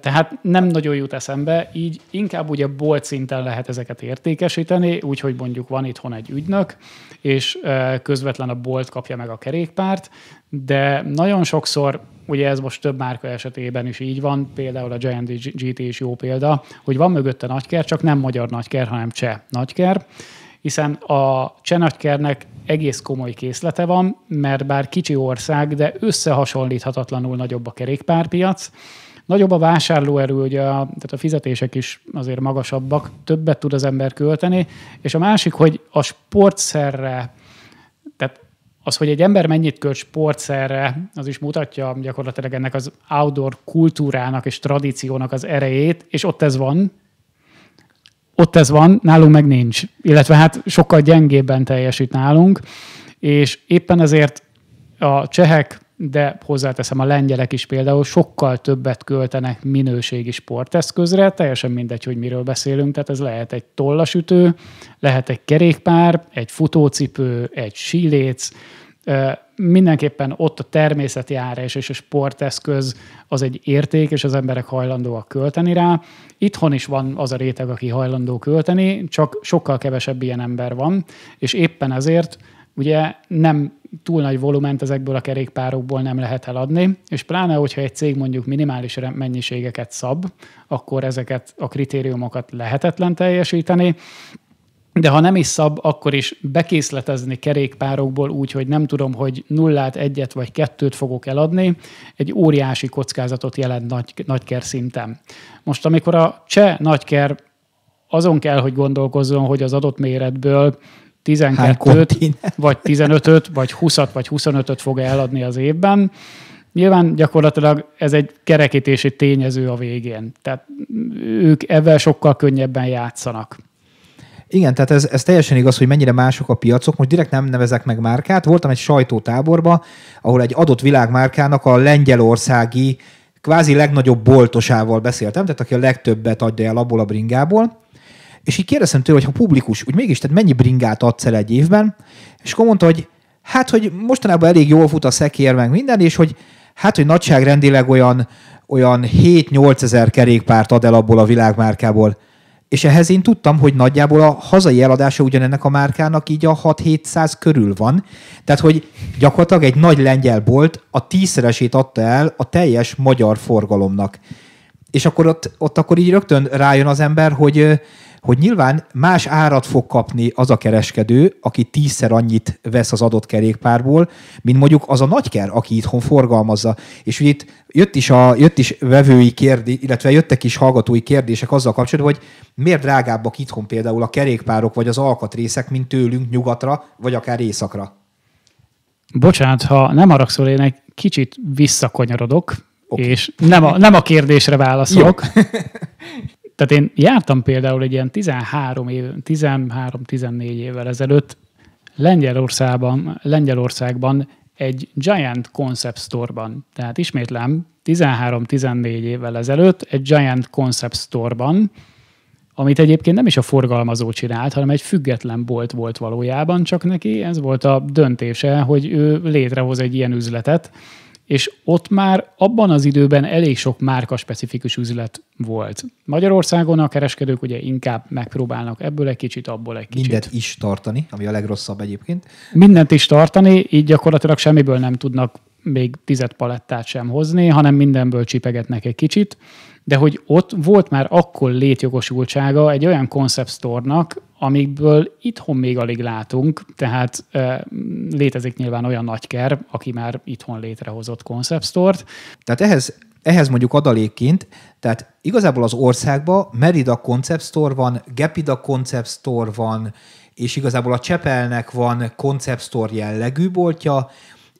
Tehát nem nagyon jut eszembe, így inkább ugye bolt szinten lehet ezeket értékesíteni, úgyhogy mondjuk van itthon egy ügynök, és közvetlen a bolt kapja meg a kerékpárt, de nagyon sokszor ugye ez most több márka esetében is így van, például a Giant GT is jó példa, hogy van mögötte nagyker, csak nem magyar nagyker, hanem cseh nagyker, hiszen a cseh nagykernek egész komoly készlete van, mert bár kicsi ország, de összehasonlíthatatlanul nagyobb a kerékpárpiac, Nagyobb a vásárlóerő, ugye a, tehát a fizetések is azért magasabbak, többet tud az ember költeni, és a másik, hogy a sportszerre az, hogy egy ember mennyit költ sportszerre, az is mutatja gyakorlatilag ennek az outdoor kultúrának és tradíciónak az erejét, és ott ez van, ott ez van, nálunk meg nincs. Illetve hát sokkal gyengébben teljesít nálunk, és éppen ezért a csehek de hozzáteszem, a lengyelek is például sokkal többet költenek minőségi sporteszközre, teljesen mindegy, hogy miről beszélünk, tehát ez lehet egy tollasütő, lehet egy kerékpár, egy futócipő, egy síléc, mindenképpen ott a természeti árás és a sporteszköz az egy érték, és az emberek hajlandóak költeni rá. Itthon is van az a réteg, aki hajlandó költeni, csak sokkal kevesebb ilyen ember van, és éppen ezért ugye nem túl nagy volument ezekből a kerékpárokból nem lehet eladni, és pláne, hogyha egy cég mondjuk minimális mennyiségeket szab, akkor ezeket a kritériumokat lehetetlen teljesíteni, de ha nem is szab, akkor is bekészletezni kerékpárokból úgy, hogy nem tudom, hogy nullát, egyet vagy kettőt fogok eladni, egy óriási kockázatot jelent nagy, nagyker szinten. Most amikor a cseh nagyker azon kell, hogy gondolkozzon, hogy az adott méretből 12-t, vagy 15-öt, vagy 20-at, vagy 25-öt fog eladni az évben. Nyilván gyakorlatilag ez egy kerekítési tényező a végén. Tehát ők ebben sokkal könnyebben játszanak. Igen, tehát ez, ez teljesen igaz, hogy mennyire mások a piacok. Most direkt nem nevezek meg márkát. Voltam egy sajtótáborba, ahol egy adott világmárkának a lengyelországi kvázi legnagyobb boltosával beszéltem, tehát aki a legtöbbet adja el abból a bringából, és így kérdeztem tőle, hogy ha publikus, úgy mégis, tehát mennyi bringát adsz el egy évben? És akkor mondta, hogy hát, hogy mostanában elég jól fut a szekér, meg minden, és hogy hát, hogy nagyságrendileg olyan, olyan 7-8 ezer kerékpárt ad el abból a világmárkából. És ehhez én tudtam, hogy nagyjából a hazai eladása ugyanennek a márkának így a 6-700 körül van. Tehát, hogy gyakorlatilag egy nagy lengyel bolt a tízszeresét adta el a teljes magyar forgalomnak. És akkor ott, ott akkor így rögtön rájön az ember, hogy hogy nyilván más árat fog kapni az a kereskedő, aki tízszer annyit vesz az adott kerékpárból, mint mondjuk az a nagyker, aki itthon forgalmazza. És ugye itt jött is, a, jött is vevői kérdés, illetve jöttek is hallgatói kérdések azzal kapcsolatban, hogy miért drágábbak itthon például a kerékpárok vagy az alkatrészek, mint tőlünk nyugatra, vagy akár északra. Bocsánat, ha nem haragszol, én egy kicsit visszakanyarodok, okay. és nem a, nem a kérdésre válaszolok. Tehát én jártam például egy ilyen 13 év, 13-14 évvel ezelőtt Lengyelországban, Lengyelországban egy Giant Concept Store-ban. Tehát ismétlem, 13-14 évvel ezelőtt egy Giant Concept Store-ban, amit egyébként nem is a forgalmazó csinált, hanem egy független bolt volt valójában, csak neki ez volt a döntése, hogy ő létrehoz egy ilyen üzletet, és ott már abban az időben elég sok márka specifikus üzlet volt. Magyarországon a kereskedők ugye inkább megpróbálnak ebből egy kicsit, abból egy kicsit. mindent is tartani, ami a legrosszabb egyébként. Mindent is tartani, így gyakorlatilag semmiből nem tudnak még tized palettát sem hozni, hanem mindenből csipegetnek egy kicsit, de hogy ott volt már akkor létjogosultsága egy olyan concept store-nak, amikből itthon még alig látunk, tehát létezik nyilván olyan nagyker, aki már itthon létrehozott concept store-t. Tehát ehhez, ehhez mondjuk adalékként, tehát igazából az országban Merida Concept Store van, Gepida Concept Store van, és igazából a Csepelnek van Concept Store jellegű boltja,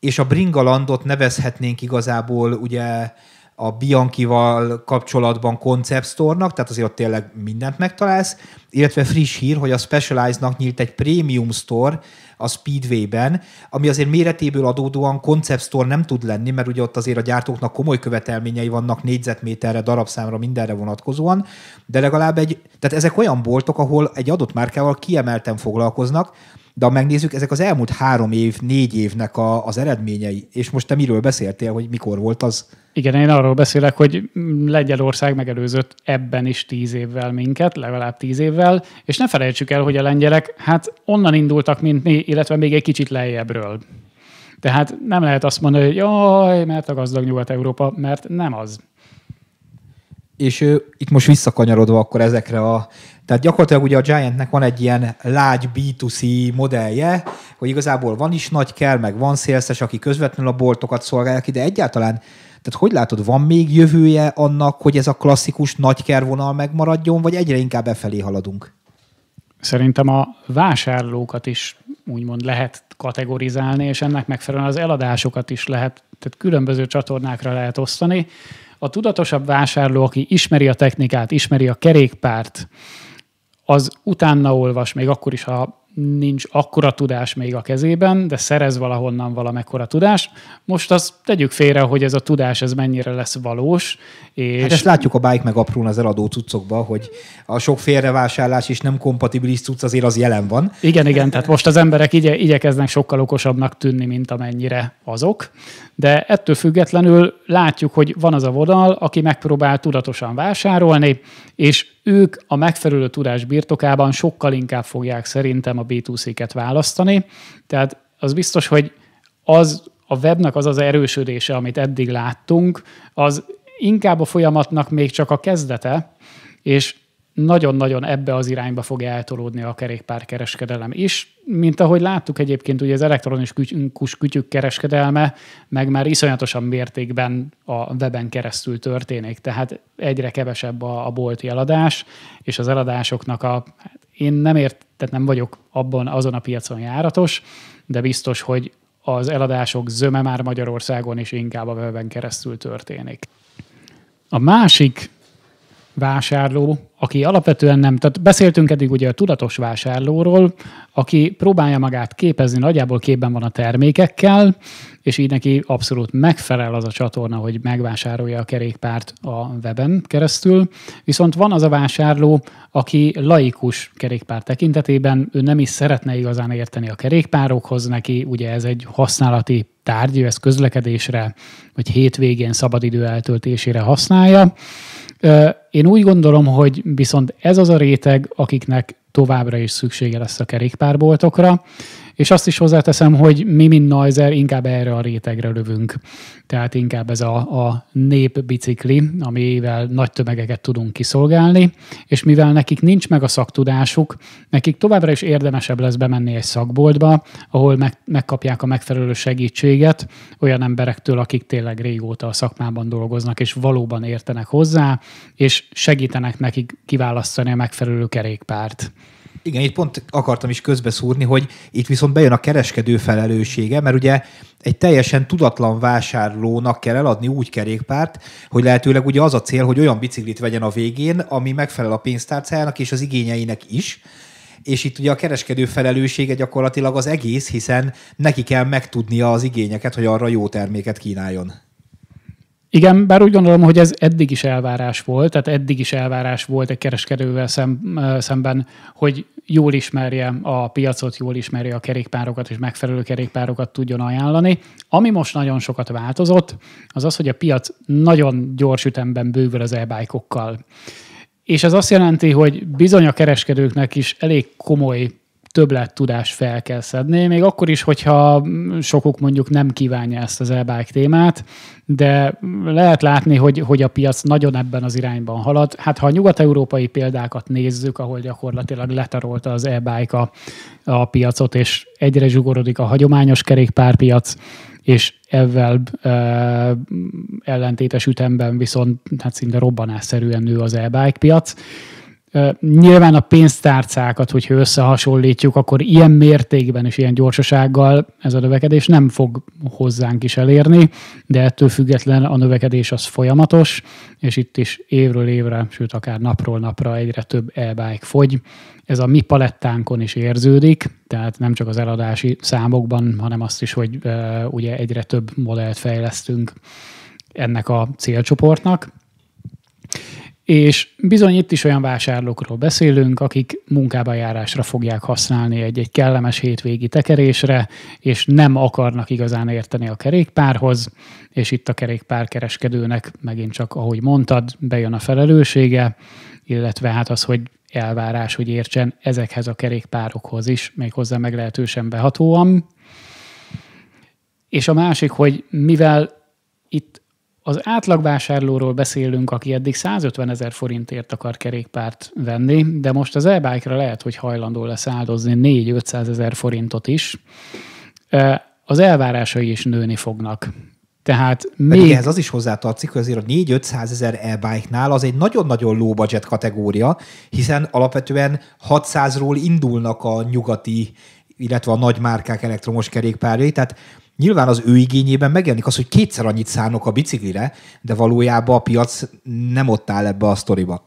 és a Bringalandot nevezhetnénk igazából ugye a Bianchival kapcsolatban Concept Store-nak, tehát azért ott tényleg mindent megtalálsz, illetve friss hír, hogy a Specialized-nak nyílt egy Premium Store a Speedway-ben, ami azért méretéből adódóan Concept Store nem tud lenni, mert ugye ott azért a gyártóknak komoly követelményei vannak négyzetméterre, darabszámra, mindenre vonatkozóan, de legalább egy, tehát ezek olyan boltok, ahol egy adott márkával kiemelten foglalkoznak, de ha megnézzük, ezek az elmúlt három év, négy évnek a, az eredményei, és most te miről beszéltél, hogy mikor volt az? Igen, én arról beszélek, hogy Lengyelország megelőzött ebben is tíz évvel minket, legalább tíz évvel, és ne felejtsük el, hogy a lengyelek hát onnan indultak, mint mi, illetve még egy kicsit lejjebbről. Tehát nem lehet azt mondani, hogy jaj, mert a gazdag Nyugat-Európa, mert nem az és ő, itt most visszakanyarodva akkor ezekre a... Tehát gyakorlatilag ugye a Giantnek van egy ilyen lágy B2C modellje, hogy igazából van is nagy kell, meg van szélszes, aki közvetlenül a boltokat szolgálja ki, de egyáltalán tehát hogy látod, van még jövője annak, hogy ez a klasszikus nagy kervonal megmaradjon, vagy egyre inkább befelé haladunk? Szerintem a vásárlókat is úgymond lehet kategorizálni, és ennek megfelelően az eladásokat is lehet, tehát különböző csatornákra lehet osztani. A tudatosabb vásárló, aki ismeri a technikát, ismeri a kerékpárt, az utána olvas, még akkor is, ha nincs akkora tudás még a kezében, de szerez valahonnan valamekkora tudás. Most azt tegyük félre, hogy ez a tudás ez mennyire lesz valós. És... Hát ezt látjuk a bike meg aprón az eladó cuccokban, hogy a sok félrevásárlás és nem kompatibilis cucc azért az jelen van. Igen, igen, tehát most az emberek igye, igyekeznek sokkal okosabbnak tűnni, mint amennyire azok. De ettől függetlenül látjuk, hogy van az a vonal, aki megpróbál tudatosan vásárolni, és ők a megfelelő tudás birtokában sokkal inkább fogják szerintem a B2C-ket választani. Tehát az biztos, hogy az a webnek az az erősödése, amit eddig láttunk, az inkább a folyamatnak még csak a kezdete, és nagyon-nagyon ebbe az irányba fog eltolódni a kerékpárkereskedelem is. Mint ahogy láttuk egyébként, ugye az elektronikus kütyük kereskedelme meg már iszonyatosan mértékben a weben keresztül történik, tehát egyre kevesebb a, a bolti eladás, és az eladásoknak a... Hát én nem ért, tehát nem vagyok abban azon a piacon járatos, de biztos, hogy az eladások zöme már Magyarországon is inkább a weben keresztül történik. A másik vásárló, aki alapvetően nem, tehát beszéltünk eddig ugye a tudatos vásárlóról, aki próbálja magát képezni, nagyjából képben van a termékekkel, és így neki abszolút megfelel az a csatorna, hogy megvásárolja a kerékpárt a weben keresztül. Viszont van az a vásárló, aki laikus kerékpár tekintetében, ő nem is szeretne igazán érteni a kerékpárokhoz, neki ugye ez egy használati tárgy, ő ezt közlekedésre, vagy hétvégén szabadidő eltöltésére használja én úgy gondolom, hogy viszont ez az a réteg, akiknek továbbra is szüksége lesz a kerékpárboltokra, és azt is hozzáteszem, hogy mi, mint Noizer, inkább erre a rétegre lövünk. Tehát inkább ez a, a népbicikli, amivel nagy tömegeket tudunk kiszolgálni, és mivel nekik nincs meg a szaktudásuk, nekik továbbra is érdemesebb lesz bemenni egy szakboltba, ahol meg, megkapják a megfelelő segítséget olyan emberektől, akik tényleg régóta a szakmában dolgoznak, és valóban értenek hozzá, és segítenek nekik kiválasztani a megfelelő kerékpárt. Igen, itt pont akartam is közbeszúrni, hogy itt viszont bejön a kereskedő felelőssége, mert ugye egy teljesen tudatlan vásárlónak kell eladni úgy kerékpárt, hogy lehetőleg ugye az a cél, hogy olyan biciklit vegyen a végén, ami megfelel a pénztárcájának és az igényeinek is, és itt ugye a kereskedő felelőssége gyakorlatilag az egész, hiszen neki kell megtudnia az igényeket, hogy arra jó terméket kínáljon. Igen, bár úgy gondolom, hogy ez eddig is elvárás volt, tehát eddig is elvárás volt egy kereskedővel szem, szemben, hogy jól ismerje a piacot, jól ismerje a kerékpárokat, és megfelelő kerékpárokat tudjon ajánlani. Ami most nagyon sokat változott, az az, hogy a piac nagyon gyors ütemben bővül az e és ez azt jelenti, hogy bizony a kereskedőknek is elég komoly többlet tudás fel kell szedni, még akkor is, hogyha sokuk mondjuk nem kívánja ezt az e témát, de lehet látni, hogy, hogy a piac nagyon ebben az irányban halad. Hát ha a nyugat-európai példákat nézzük, ahol gyakorlatilag letarolta az e a, a piacot, és egyre zsugorodik a hagyományos kerékpárpiac, és ezzel e, ellentétes ütemben viszont hát szinte robbanásszerűen nő az e piac, Nyilván a pénztárcákat, hogyha összehasonlítjuk, akkor ilyen mértékben és ilyen gyorsasággal ez a növekedés nem fog hozzánk is elérni, de ettől független a növekedés az folyamatos, és itt is évről évre, sőt akár napról napra egyre több e fogy. Ez a mi palettánkon is érződik, tehát nem csak az eladási számokban, hanem azt is, hogy ugye egyre több modellt fejlesztünk ennek a célcsoportnak. És bizony itt is olyan vásárlókról beszélünk, akik munkába járásra fogják használni egy-egy kellemes hétvégi tekerésre, és nem akarnak igazán érteni a kerékpárhoz, és itt a kerékpárkereskedőnek megint csak, ahogy mondtad, bejön a felelőssége, illetve hát az, hogy elvárás, hogy értsen ezekhez a kerékpárokhoz is, méghozzá meglehetősen behatóan. És a másik, hogy mivel itt az átlagvásárlóról beszélünk, aki eddig 150 ezer forintért akar kerékpárt venni, de most az e-bike-ra lehet, hogy hajlandó lesz áldozni 4-500 ezer forintot is. Az elvárásai is nőni fognak. Tehát még... Ehhez az is hozzátartszik, hogy azért a 4-500 ezer e-bike-nál az egy nagyon-nagyon low budget kategória, hiszen alapvetően 600-ról indulnak a nyugati, illetve a nagy márkák elektromos kerékpárjai, tehát Nyilván az ő igényében megjelenik az, hogy kétszer annyit szánok a biciklire, de valójában a piac nem ott áll ebbe a sztoriba.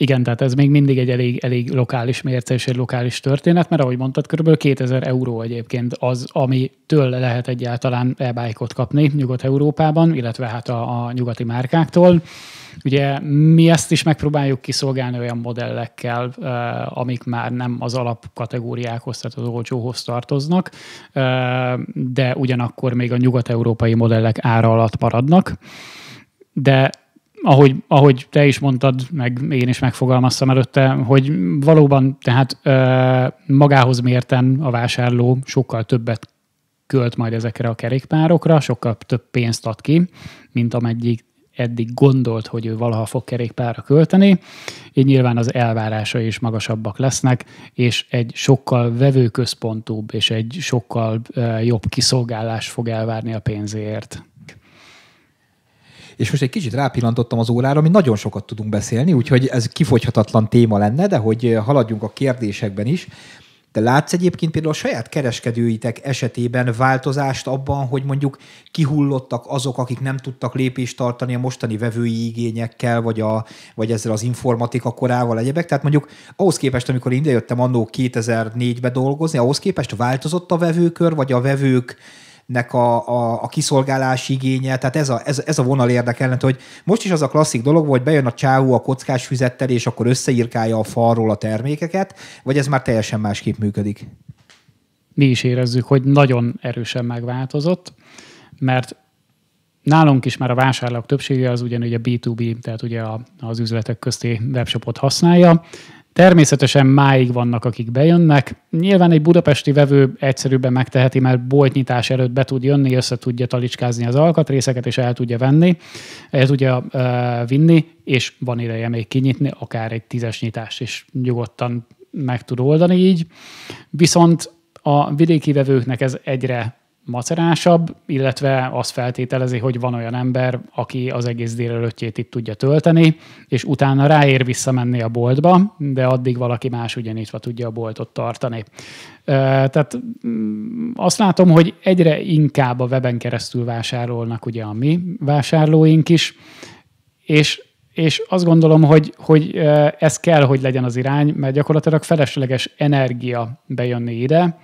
Igen, tehát ez még mindig egy elég, elég lokális mérce és egy lokális történet, mert ahogy mondtad, kb. 2000 euró egyébként az, ami től lehet egyáltalán e kapni Nyugat-Európában, illetve hát a, a nyugati márkáktól. Ugye mi ezt is megpróbáljuk kiszolgálni olyan modellekkel, amik már nem az alapkategóriákhoz, tehát az olcsóhoz tartoznak, de ugyanakkor még a nyugat-európai modellek ára alatt maradnak. De ahogy, ahogy te is mondtad, meg én is megfogalmaztam előtte, hogy valóban tehát ö, magához mérten a vásárló sokkal többet költ majd ezekre a kerékpárokra, sokkal több pénzt ad ki, mint ameddig eddig gondolt, hogy ő valaha fog kerékpára költeni, így nyilván az elvárásai is magasabbak lesznek, és egy sokkal vevőközpontúbb és egy sokkal jobb kiszolgálás fog elvárni a pénzért és most egy kicsit rápillantottam az órára, mi nagyon sokat tudunk beszélni, úgyhogy ez kifogyhatatlan téma lenne, de hogy eh, haladjunk a kérdésekben is. De látsz egyébként például a saját kereskedőitek esetében változást abban, hogy mondjuk kihullottak azok, akik nem tudtak lépést tartani a mostani vevői igényekkel, vagy, a, vagy ezzel az informatika korával egyebek. Tehát mondjuk ahhoz képest, amikor én idejöttem annó 2004-be dolgozni, ahhoz képest változott a vevőkör, vagy a vevők nek a, a, a kiszolgálás igénye, tehát ez a, ez, ez a vonal érdekelne, hogy most is az a klasszik dolog, hogy bejön a csávó a kockás füzettel, és akkor összeírkálja a falról a termékeket, vagy ez már teljesen másképp működik? Mi is érezzük, hogy nagyon erősen megváltozott, mert Nálunk is már a vásárlók többsége az ugyanúgy a B2B, tehát ugye az üzletek közti webshopot használja, Természetesen máig vannak, akik bejönnek. Nyilván egy budapesti vevő egyszerűbben megteheti, mert boltnyitás előtt be tud jönni, össze tudja talicskázni az alkatrészeket, és el tudja venni, el tudja uh, vinni, és van ideje még kinyitni, akár egy tízes nyitást is nyugodtan meg tud oldani így. Viszont a vidéki vevőknek ez egyre macerásabb, illetve azt feltételezi, hogy van olyan ember, aki az egész délelőttjét itt tudja tölteni, és utána ráér visszamenni a boltba, de addig valaki más ugyanítva tudja a boltot tartani. Tehát mm, azt látom, hogy egyre inkább a weben keresztül vásárolnak ugye a mi vásárlóink is, és és azt gondolom, hogy, hogy ez kell, hogy legyen az irány, mert gyakorlatilag felesleges energia bejönni ide,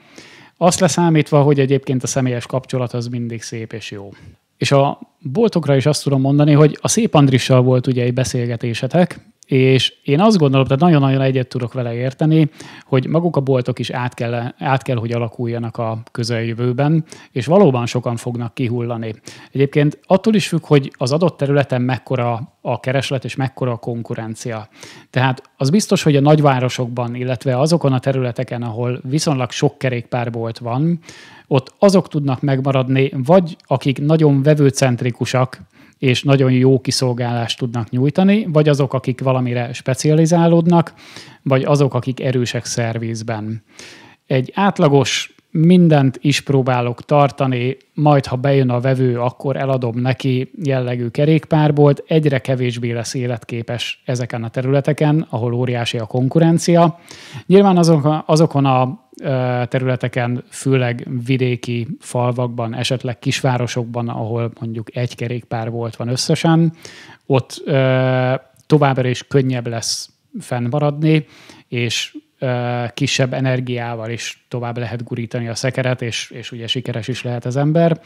azt leszámítva, hogy egyébként a személyes kapcsolat az mindig szép és jó. És a boltokra is azt tudom mondani, hogy a Szép Andrissal volt ugye egy beszélgetésetek, és én azt gondolom, tehát nagyon-nagyon egyet tudok vele érteni, hogy maguk a boltok is át kell, át kell, hogy alakuljanak a közeljövőben, és valóban sokan fognak kihullani. Egyébként attól is függ, hogy az adott területen mekkora a kereslet és mekkora a konkurencia. Tehát az biztos, hogy a nagyvárosokban, illetve azokon a területeken, ahol viszonylag sok kerékpárbolt van, ott azok tudnak megmaradni, vagy akik nagyon vevőcentrikusak, és nagyon jó kiszolgálást tudnak nyújtani, vagy azok, akik valamire specializálódnak, vagy azok, akik erősek szervizben. Egy átlagos mindent is próbálok tartani, majd ha bejön a vevő, akkor eladom neki jellegű kerékpárbolt, egyre kevésbé lesz életképes ezeken a területeken, ahol óriási a konkurencia. Nyilván azok, azokon a területeken, főleg vidéki falvakban, esetleg kisvárosokban, ahol mondjuk egy kerékpár volt van összesen, ott továbbra is könnyebb lesz fennmaradni, és kisebb energiával is tovább lehet gurítani a szekeret, és, és ugye sikeres is lehet az ember.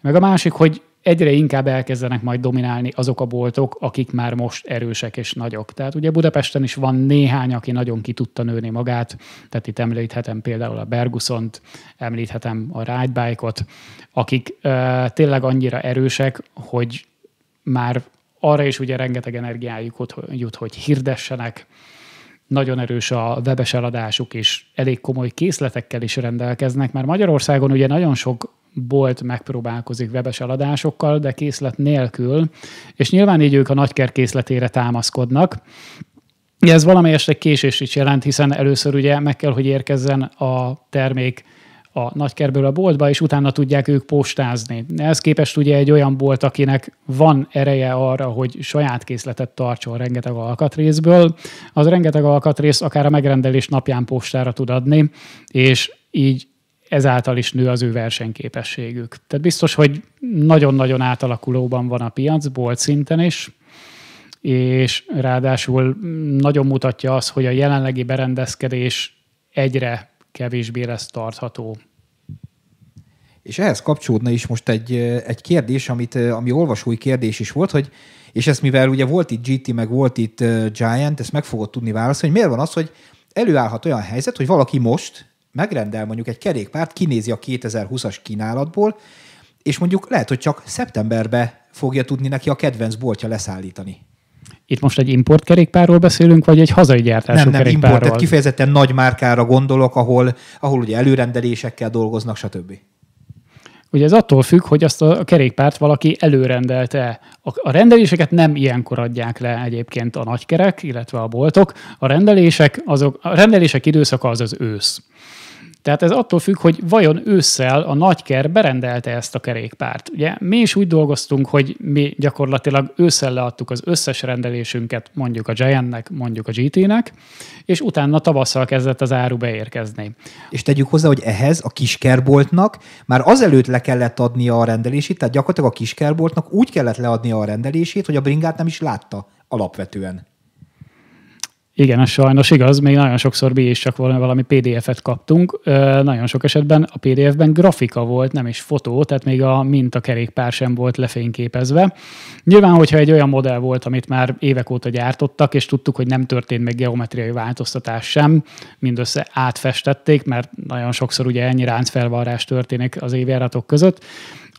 Meg a másik, hogy egyre inkább elkezdenek majd dominálni azok a boltok, akik már most erősek és nagyok. Tehát ugye Budapesten is van néhány, aki nagyon ki tudta nőni magát, tehát itt említhetem például a Bergusont, említhetem a Ridebike-ot, akik ö, tényleg annyira erősek, hogy már arra is ugye rengeteg energiájuk jut, hogy hirdessenek, nagyon erős a webes eladásuk, és elég komoly készletekkel is rendelkeznek, mert Magyarországon ugye nagyon sok bolt megpróbálkozik webes eladásokkal, de készlet nélkül, és nyilván így ők a nagyker készletére támaszkodnak. Ez valamelyest egy késés is jelent, hiszen először ugye meg kell, hogy érkezzen a termék a nagykerből a boltba, és utána tudják ők postázni. Ez képest ugye egy olyan bolt, akinek van ereje arra, hogy saját készletet tartson rengeteg alkatrészből, az rengeteg alkatrész akár a megrendelés napján postára tud adni, és így ezáltal is nő az ő versenyképességük. Tehát biztos, hogy nagyon-nagyon átalakulóban van a piac, bolt szinten is, és ráadásul nagyon mutatja az, hogy a jelenlegi berendezkedés egyre kevésbé lesz tartható. És ehhez kapcsolódna is most egy, egy kérdés, amit, ami olvasói kérdés is volt, hogy és ezt mivel ugye volt itt GT, meg volt itt uh, Giant, ezt meg fogod tudni válaszolni, hogy miért van az, hogy előállhat olyan helyzet, hogy valaki most megrendel mondjuk egy kerékpárt, kinézi a 2020-as kínálatból, és mondjuk lehet, hogy csak szeptemberbe fogja tudni neki a kedvenc boltja leszállítani. Itt most egy import kerékpárról beszélünk, vagy egy hazai gyártású nem, nem, kerékpárról? Import, tehát kifejezetten nagy márkára gondolok, ahol, ahol ugye előrendelésekkel dolgoznak, stb. Ugye ez attól függ, hogy azt a kerékpárt valaki előrendelte. A rendeléseket nem ilyenkor adják le egyébként a nagykerek, illetve a boltok. A rendelések, azok, a rendelések időszaka az az ősz. Tehát ez attól függ, hogy vajon ősszel a nagyker berendelte ezt a kerékpárt. Ugye mi is úgy dolgoztunk, hogy mi gyakorlatilag ősszel leadtuk az összes rendelésünket mondjuk a Giant-nek, mondjuk a GT-nek, és utána tavasszal kezdett az áru beérkezni. És tegyük hozzá, hogy ehhez a kiskerboltnak már azelőtt le kellett adnia a rendelését, tehát gyakorlatilag a kiskerboltnak úgy kellett leadnia a rendelését, hogy a bringát nem is látta alapvetően. Igen, az sajnos igaz, még nagyon sokszor mi is csak valami PDF-et kaptunk. nagyon sok esetben a PDF-ben grafika volt, nem is fotó, tehát még a mintakerékpár sem volt lefényképezve. Nyilván, hogyha egy olyan modell volt, amit már évek óta gyártottak, és tudtuk, hogy nem történt meg geometriai változtatás sem, mindössze átfestették, mert nagyon sokszor ugye ennyi ráncfelvarrás történik az évjáratok között,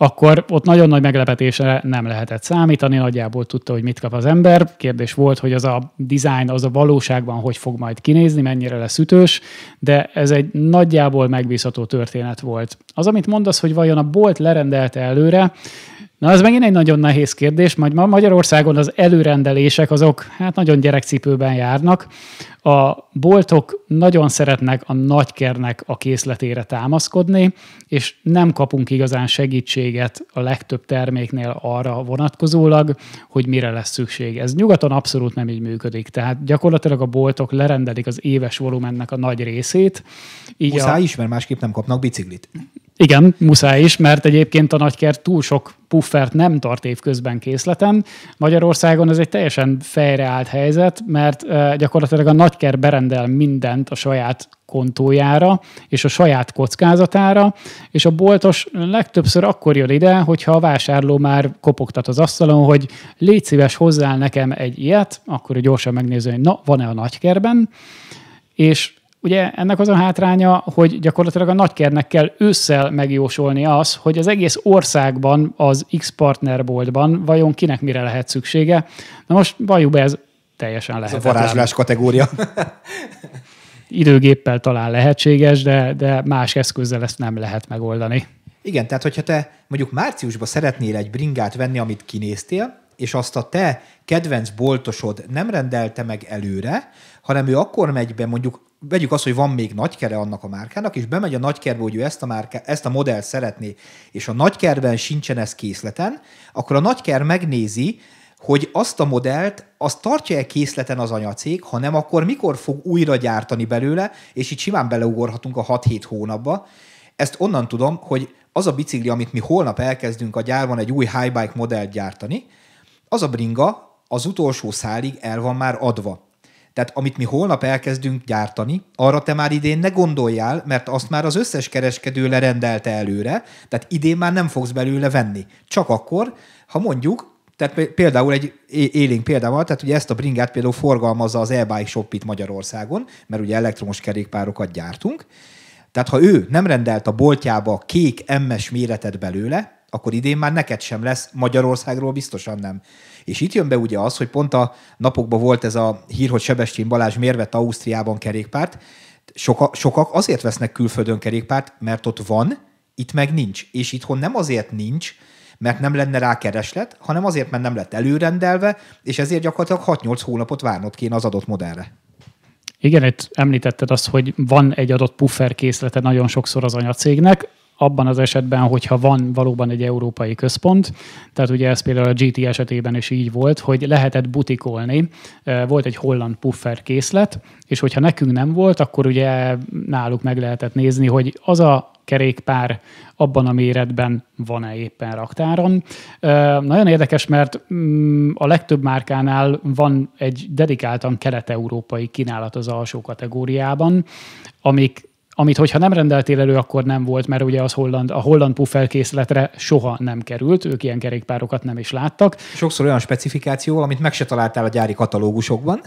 akkor ott nagyon nagy meglepetésre nem lehetett számítani, nagyjából tudta, hogy mit kap az ember. Kérdés volt, hogy az a design, az a valóságban hogy fog majd kinézni, mennyire lesz ütős, de ez egy nagyjából megbízható történet volt. Az, amit mondasz, hogy vajon a bolt lerendelte előre, Na, ez megint egy nagyon nehéz kérdés, majd Magyarországon az előrendelések azok hát nagyon gyerekcipőben járnak a boltok nagyon szeretnek a nagykernek a készletére támaszkodni, és nem kapunk igazán segítséget a legtöbb terméknél arra vonatkozólag, hogy mire lesz szükség. Ez nyugaton abszolút nem így működik. Tehát gyakorlatilag a boltok lerendelik az éves volumennek a nagy részét. Így Muszáj a... is, mert másképp nem kapnak biciklit. Igen, muszáj is, mert egyébként a nagykert túl sok puffert nem tart évközben készleten. Magyarországon ez egy teljesen fejreállt helyzet, mert eh, gyakorlatilag a nagy Butker berendel mindent a saját kontójára és a saját kockázatára, és a boltos legtöbbször akkor jön ide, hogyha a vásárló már kopogtat az asztalon, hogy légy szíves hozzá nekem egy ilyet, akkor gyorsan megnéző, hogy na, van-e a nagykerben, és ugye ennek az a hátránya, hogy gyakorlatilag a nagykernek kell ősszel megjósolni az, hogy az egész országban, az X partnerboltban vajon kinek mire lehet szüksége. Na most valljuk be, ez teljesen lehet. Ez a varázslás kategória. Időgéppel talán lehetséges, de, de más eszközzel ezt nem lehet megoldani. Igen, tehát hogyha te mondjuk márciusban szeretnél egy bringát venni, amit kinéztél, és azt a te kedvenc boltosod nem rendelte meg előre, hanem ő akkor megy be, mondjuk vegyük azt, hogy van még nagykere annak a márkának, és bemegy a nagykerbe, hogy ő ezt a, márka, ezt a modellt szeretné, és a nagykerben sincsen ez készleten, akkor a nagyker megnézi, hogy azt a modellt, azt tartja-e készleten az anyacég, ha nem, akkor mikor fog újra gyártani belőle, és itt simán beleugorhatunk a 6-7 hónapba. Ezt onnan tudom, hogy az a bicikli, amit mi holnap elkezdünk a gyárban egy új highbike modellt gyártani, az a bringa az utolsó szálig el van már adva. Tehát amit mi holnap elkezdünk gyártani, arra te már idén ne gondoljál, mert azt már az összes kereskedő lerendelte előre, tehát idén már nem fogsz belőle venni. Csak akkor, ha mondjuk tehát például egy élénk példával, tehát ugye ezt a bringát például forgalmazza az e-bike shop itt Magyarországon, mert ugye elektromos kerékpárokat gyártunk. Tehát ha ő nem rendelt a boltjába kék MS méretet belőle, akkor idén már neked sem lesz, Magyarországról biztosan nem. És itt jön be ugye az, hogy pont a napokban volt ez a hír, hogy Sebestyén Balázs mérvet Ausztriában kerékpárt. Soka, sokak azért vesznek külföldön kerékpárt, mert ott van, itt meg nincs. És itthon nem azért nincs, mert nem lenne rá kereslet, hanem azért, mert nem lett előrendelve, és ezért gyakorlatilag 6-8 hónapot várnod kéne az adott modellre. Igen, itt említetted azt, hogy van egy adott puffer készlete nagyon sokszor az anyacégnek, abban az esetben, hogyha van valóban egy európai központ, tehát ugye ez például a GT esetében is így volt, hogy lehetett butikolni, eh, volt egy holland puffer készlet, és hogyha nekünk nem volt, akkor ugye náluk meg lehetett nézni, hogy az a kerékpár abban a méretben van-e éppen raktáron. Nagyon érdekes, mert mm, a legtöbb márkánál van egy dedikáltan kelet-európai kínálat az alsó kategóriában, amik amit hogyha nem rendeltél elő, akkor nem volt, mert ugye az holland, a holland puffelkészletre soha nem került, ők ilyen kerékpárokat nem is láttak. Sokszor olyan specifikációval, amit meg se találtál a gyári katalógusokban.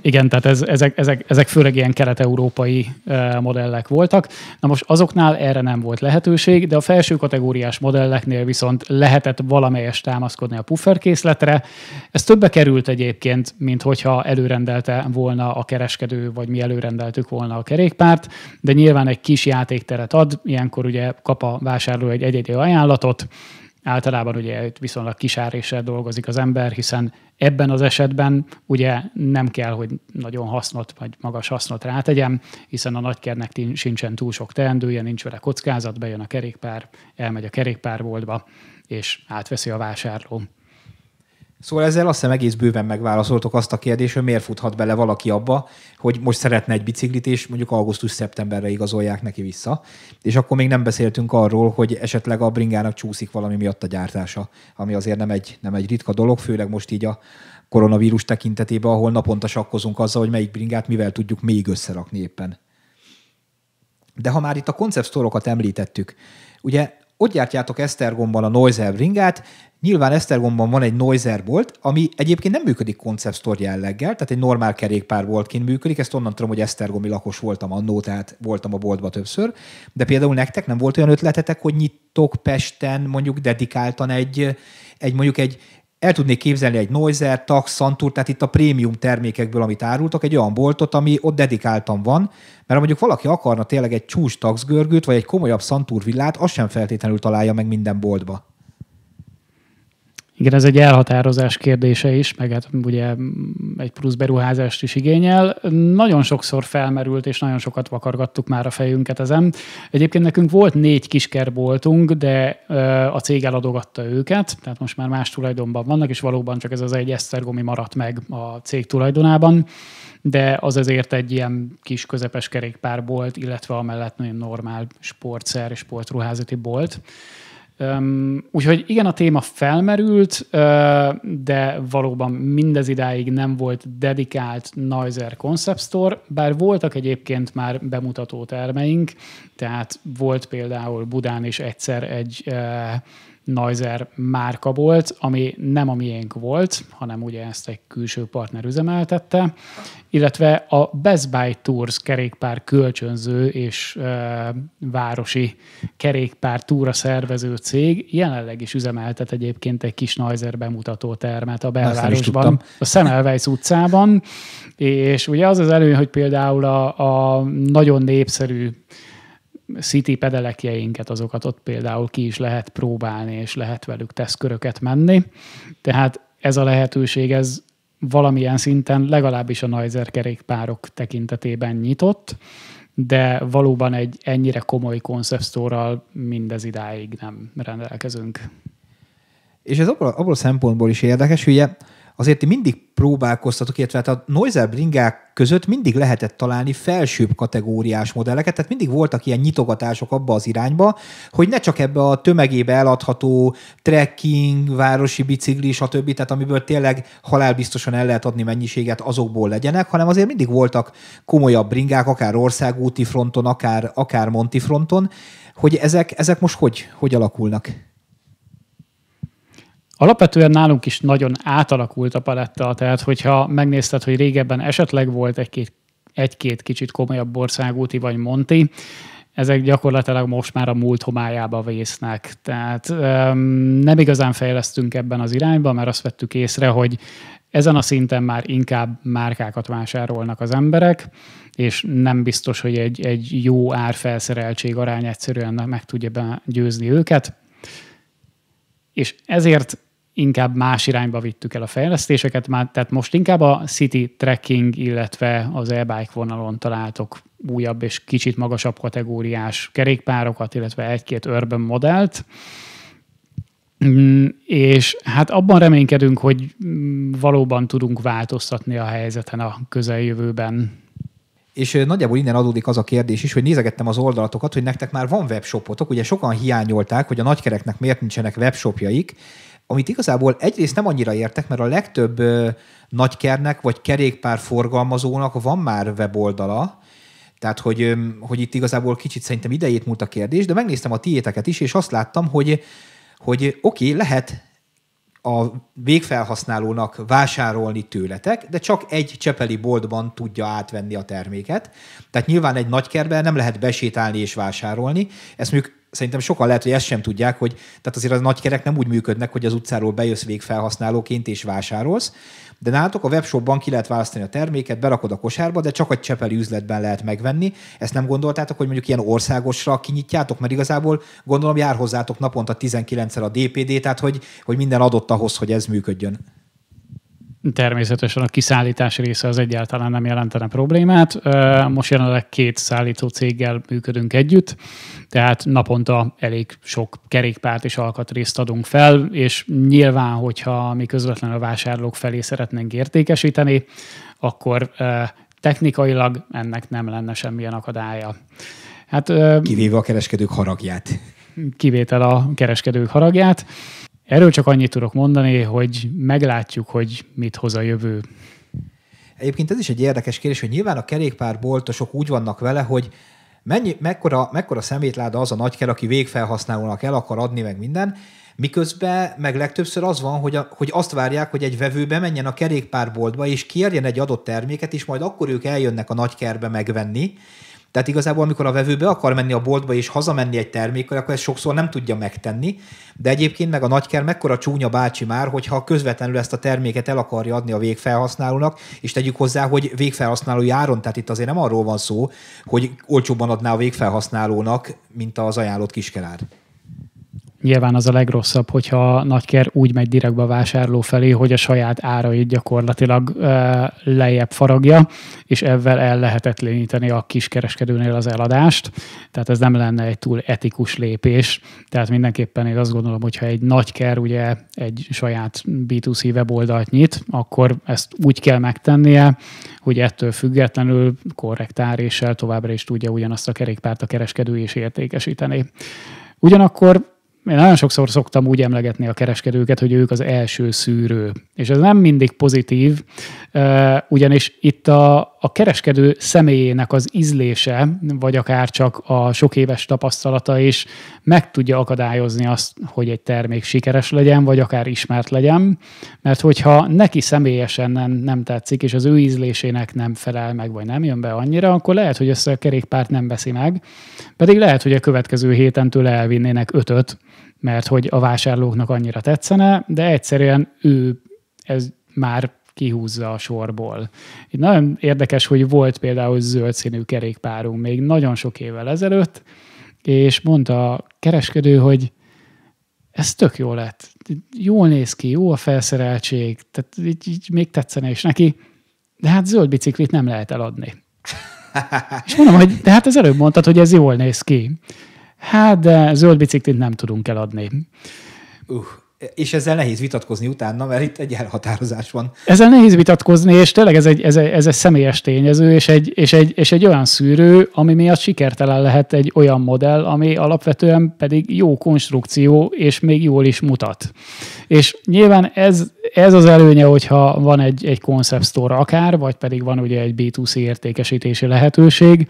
Igen, tehát ez, ezek, ezek, ezek főleg ilyen kelet-európai modellek voltak. Na most azoknál erre nem volt lehetőség, de a felső kategóriás modelleknél viszont lehetett valamelyest támaszkodni a pufferkészletre. Ez többe került egyébként, mint hogyha előrendelte volna a kereskedő, vagy mi előrendeltük volna a kerékpárt, de nyilván nyilván egy kis játékteret ad, ilyenkor ugye kap a vásárló egy egyedi ajánlatot, általában ugye viszonylag kis áréssel dolgozik az ember, hiszen ebben az esetben ugye nem kell, hogy nagyon hasznot vagy magas hasznot rátegyem, hiszen a nagykernek sincsen túl sok teendője, nincs vele kockázat, bejön a kerékpár, elmegy a kerékpárboltba, és átveszi a vásárló. Szóval ezzel azt hiszem egész bőven megválaszoltok azt a kérdést, hogy miért futhat bele valaki abba, hogy most szeretne egy biciklit, és mondjuk augusztus-szeptemberre igazolják neki vissza. És akkor még nem beszéltünk arról, hogy esetleg a bringának csúszik valami miatt a gyártása, ami azért nem egy, nem egy ritka dolog, főleg most így a koronavírus tekintetében, ahol naponta sakkozunk azzal, hogy melyik bringát mivel tudjuk még összerakni éppen. De ha már itt a konceptstorokat említettük, ugye ott gyártjátok Esztergomban a Noiser ringát, nyilván Esztergomban van egy Noiser bolt, ami egyébként nem működik concept store jelleggel, tehát egy normál kerékpár boltként működik, ezt onnan tudom, hogy Esztergomi lakos voltam annó, tehát voltam a boltba többször, de például nektek nem volt olyan ötletetek, hogy nyitok Pesten mondjuk dedikáltan egy, egy mondjuk egy el tudnék képzelni egy Noiser, Tax, Santur, tehát itt a prémium termékekből, amit árultak, egy olyan boltot, ami ott dedikáltan van, mert ha mondjuk valaki akarna tényleg egy csúcs Tax görgőt, vagy egy komolyabb Santur villát, azt sem feltétlenül találja meg minden boltba. Igen, ez egy elhatározás kérdése is, meg hát ugye egy plusz beruházást is igényel. Nagyon sokszor felmerült, és nagyon sokat vakargattuk már a fejünket ezen. Egyébként nekünk volt négy kiskerboltunk, de a cég eladogatta őket, tehát most már más tulajdonban vannak, és valóban csak ez az egy esztergomi maradt meg a cég tulajdonában, de az azért egy ilyen kis közepes kerékpárbolt, illetve amellett nagyon normál sportszer és sportruházati bolt. Um, úgyhogy igen, a téma felmerült, de valóban mindez idáig nem volt dedikált Noiser Concept Store, bár voltak egyébként már bemutató termeink, tehát volt például Budán is egyszer egy Neuser márka volt, ami nem a miénk volt, hanem ugye ezt egy külső partner üzemeltette, illetve a Best Buy Tours kerékpár kölcsönző és e, városi kerékpár túra szervező cég jelenleg is üzemeltet egyébként egy kis Neuser bemutató termet a belvárosban, a Szemelweis utcában, és ugye az az előny, hogy például a, a nagyon népszerű City pedelekjeinket, azokat ott például ki is lehet próbálni, és lehet velük teszköröket menni. Tehát ez a lehetőség, ez valamilyen szinten legalábbis a Neuser kerékpárok tekintetében nyitott, de valóban egy ennyire komoly konceptszórral mindez idáig nem rendelkezünk. És ez abból, abból a szempontból is érdekes, hogy ugye azért ti mindig próbálkoztatok, illetve hát a Noiser bringák között mindig lehetett találni felsőbb kategóriás modelleket, tehát mindig voltak ilyen nyitogatások abba az irányba, hogy ne csak ebbe a tömegébe eladható trekking, városi bicikli, stb., tehát amiből tényleg halálbiztosan el lehet adni mennyiséget, azokból legyenek, hanem azért mindig voltak komolyabb bringák, akár országúti fronton, akár, akár monti fronton, hogy ezek, ezek most hogy, hogy alakulnak? Alapvetően nálunk is nagyon átalakult a paletta, tehát hogyha megnézted, hogy régebben esetleg volt egy-két, egy-két kicsit komolyabb országúti vagy monti, ezek gyakorlatilag most már a múlt homályába vésznek. Tehát um, nem igazán fejlesztünk ebben az irányba, mert azt vettük észre, hogy ezen a szinten már inkább márkákat vásárolnak az emberek, és nem biztos, hogy egy, egy jó árfelszereltség arány egyszerűen meg tudja győzni őket. És ezért inkább más irányba vittük el a fejlesztéseket, már, tehát most inkább a city trekking, illetve az e-bike vonalon találtok újabb és kicsit magasabb kategóriás kerékpárokat, illetve egy-két urban modellt. Mm, és hát abban reménykedünk, hogy valóban tudunk változtatni a helyzeten a közeljövőben. És nagyjából innen adódik az a kérdés is, hogy nézegettem az oldalatokat, hogy nektek már van webshopotok, ugye sokan hiányolták, hogy a nagykereknek miért nincsenek webshopjaik, amit igazából egyrészt nem annyira értek, mert a legtöbb ö, nagykernek vagy kerékpár forgalmazónak van már weboldala, tehát, hogy, hogy itt igazából kicsit szerintem idejét múlt a kérdés, de megnéztem a tiéteket is, és azt láttam, hogy, hogy oké, okay, lehet a végfelhasználónak vásárolni tőletek, de csak egy csepeli boltban tudja átvenni a terméket. Tehát nyilván egy nagykerben nem lehet besétálni és vásárolni. Ezt mondjuk szerintem sokan lehet, hogy ezt sem tudják, hogy tehát azért az nagykerek nem úgy működnek, hogy az utcáról bejössz végfelhasználóként és vásárolsz, de nálatok a webshopban ki lehet választani a terméket, berakod a kosárba, de csak egy csepeli üzletben lehet megvenni. Ezt nem gondoltátok, hogy mondjuk ilyen országosra kinyitjátok, mert igazából gondolom jár hozzátok naponta 19-szer a DPD, tehát hogy, hogy minden adott ahhoz, hogy ez működjön természetesen a kiszállítás része az egyáltalán nem jelentene problémát. Most jelenleg két szállító céggel működünk együtt, tehát naponta elég sok kerékpárt és alkatrészt adunk fel, és nyilván, hogyha mi közvetlenül a vásárlók felé szeretnénk értékesíteni, akkor technikailag ennek nem lenne semmilyen akadálya. Hát, Kivéve a kereskedők haragját. Kivétel a kereskedők haragját. Erről csak annyit tudok mondani, hogy meglátjuk, hogy mit hoz a jövő. Egyébként ez is egy érdekes kérdés, hogy nyilván a kerékpárboltosok úgy vannak vele, hogy mennyi, mekkora, mekkora szemétláda az a nagyker, aki végfelhasználónak el akar adni meg minden, miközben meg legtöbbször az van, hogy, a, hogy azt várják, hogy egy vevő bemenjen a kerékpárboltba, és kérjen egy adott terméket, és majd akkor ők eljönnek a nagykerbe megvenni, tehát igazából, amikor a vevőbe akar menni a boltba és hazamenni egy termékkel, akkor ezt sokszor nem tudja megtenni. De egyébként meg a nagyker mekkora csúnya bácsi már, hogyha közvetlenül ezt a terméket el akarja adni a végfelhasználónak, és tegyük hozzá, hogy végfelhasználói áron, tehát itt azért nem arról van szó, hogy olcsóbban adná a végfelhasználónak, mint az ajánlott kiskerár nyilván az a legrosszabb, hogyha nagyker úgy megy direktbe a vásárló felé, hogy a saját árait gyakorlatilag e, lejjebb faragja, és ezzel el lehetetleníteni a kiskereskedőnél az eladást. Tehát ez nem lenne egy túl etikus lépés. Tehát mindenképpen én azt gondolom, hogyha egy nagyker ugye egy saját B2C weboldalt nyit, akkor ezt úgy kell megtennie, hogy ettől függetlenül korrekt áréssel továbbra is tudja ugyanazt a kerékpárt a kereskedő is értékesíteni. Ugyanakkor én nagyon sokszor szoktam úgy emlegetni a kereskedőket, hogy ők az első szűrő. És ez nem mindig pozitív, ugyanis itt a, a kereskedő személyének az ízlése, vagy akár csak a sok éves tapasztalata is meg tudja akadályozni azt, hogy egy termék sikeres legyen, vagy akár ismert legyen, mert hogyha neki személyesen nem, nem tetszik, és az ő ízlésének nem felel meg, vagy nem jön be annyira, akkor lehet, hogy ezt a kerékpárt nem veszi meg, pedig lehet, hogy a következő héten tőle elvinnének ötöt, mert hogy a vásárlóknak annyira tetszene, de egyszerűen ő ez már kihúzza a sorból. nagyon érdekes, hogy volt például zöld színű kerékpárunk még nagyon sok évvel ezelőtt, és mondta a kereskedő, hogy ez tök jó lett. Jól néz ki, jó a felszereltség, tehát így, így még tetszene is neki, de hát zöld biciklit nem lehet eladni. És mondom, hogy de hát az előbb mondtad, hogy ez jól néz ki. Hát, de zöld biciklit nem tudunk eladni. Uh és ezzel nehéz vitatkozni utána, mert itt egy elhatározás van. Ezzel nehéz vitatkozni, és tényleg ez egy, ez egy, ez egy személyes tényező, és egy, és, egy, és egy olyan szűrő, ami miatt sikertelen lehet egy olyan modell, ami alapvetően pedig jó konstrukció, és még jól is mutat. És nyilván ez, ez az előnye, hogyha van egy, egy concept store akár, vagy pedig van ugye egy B2C értékesítési lehetőség,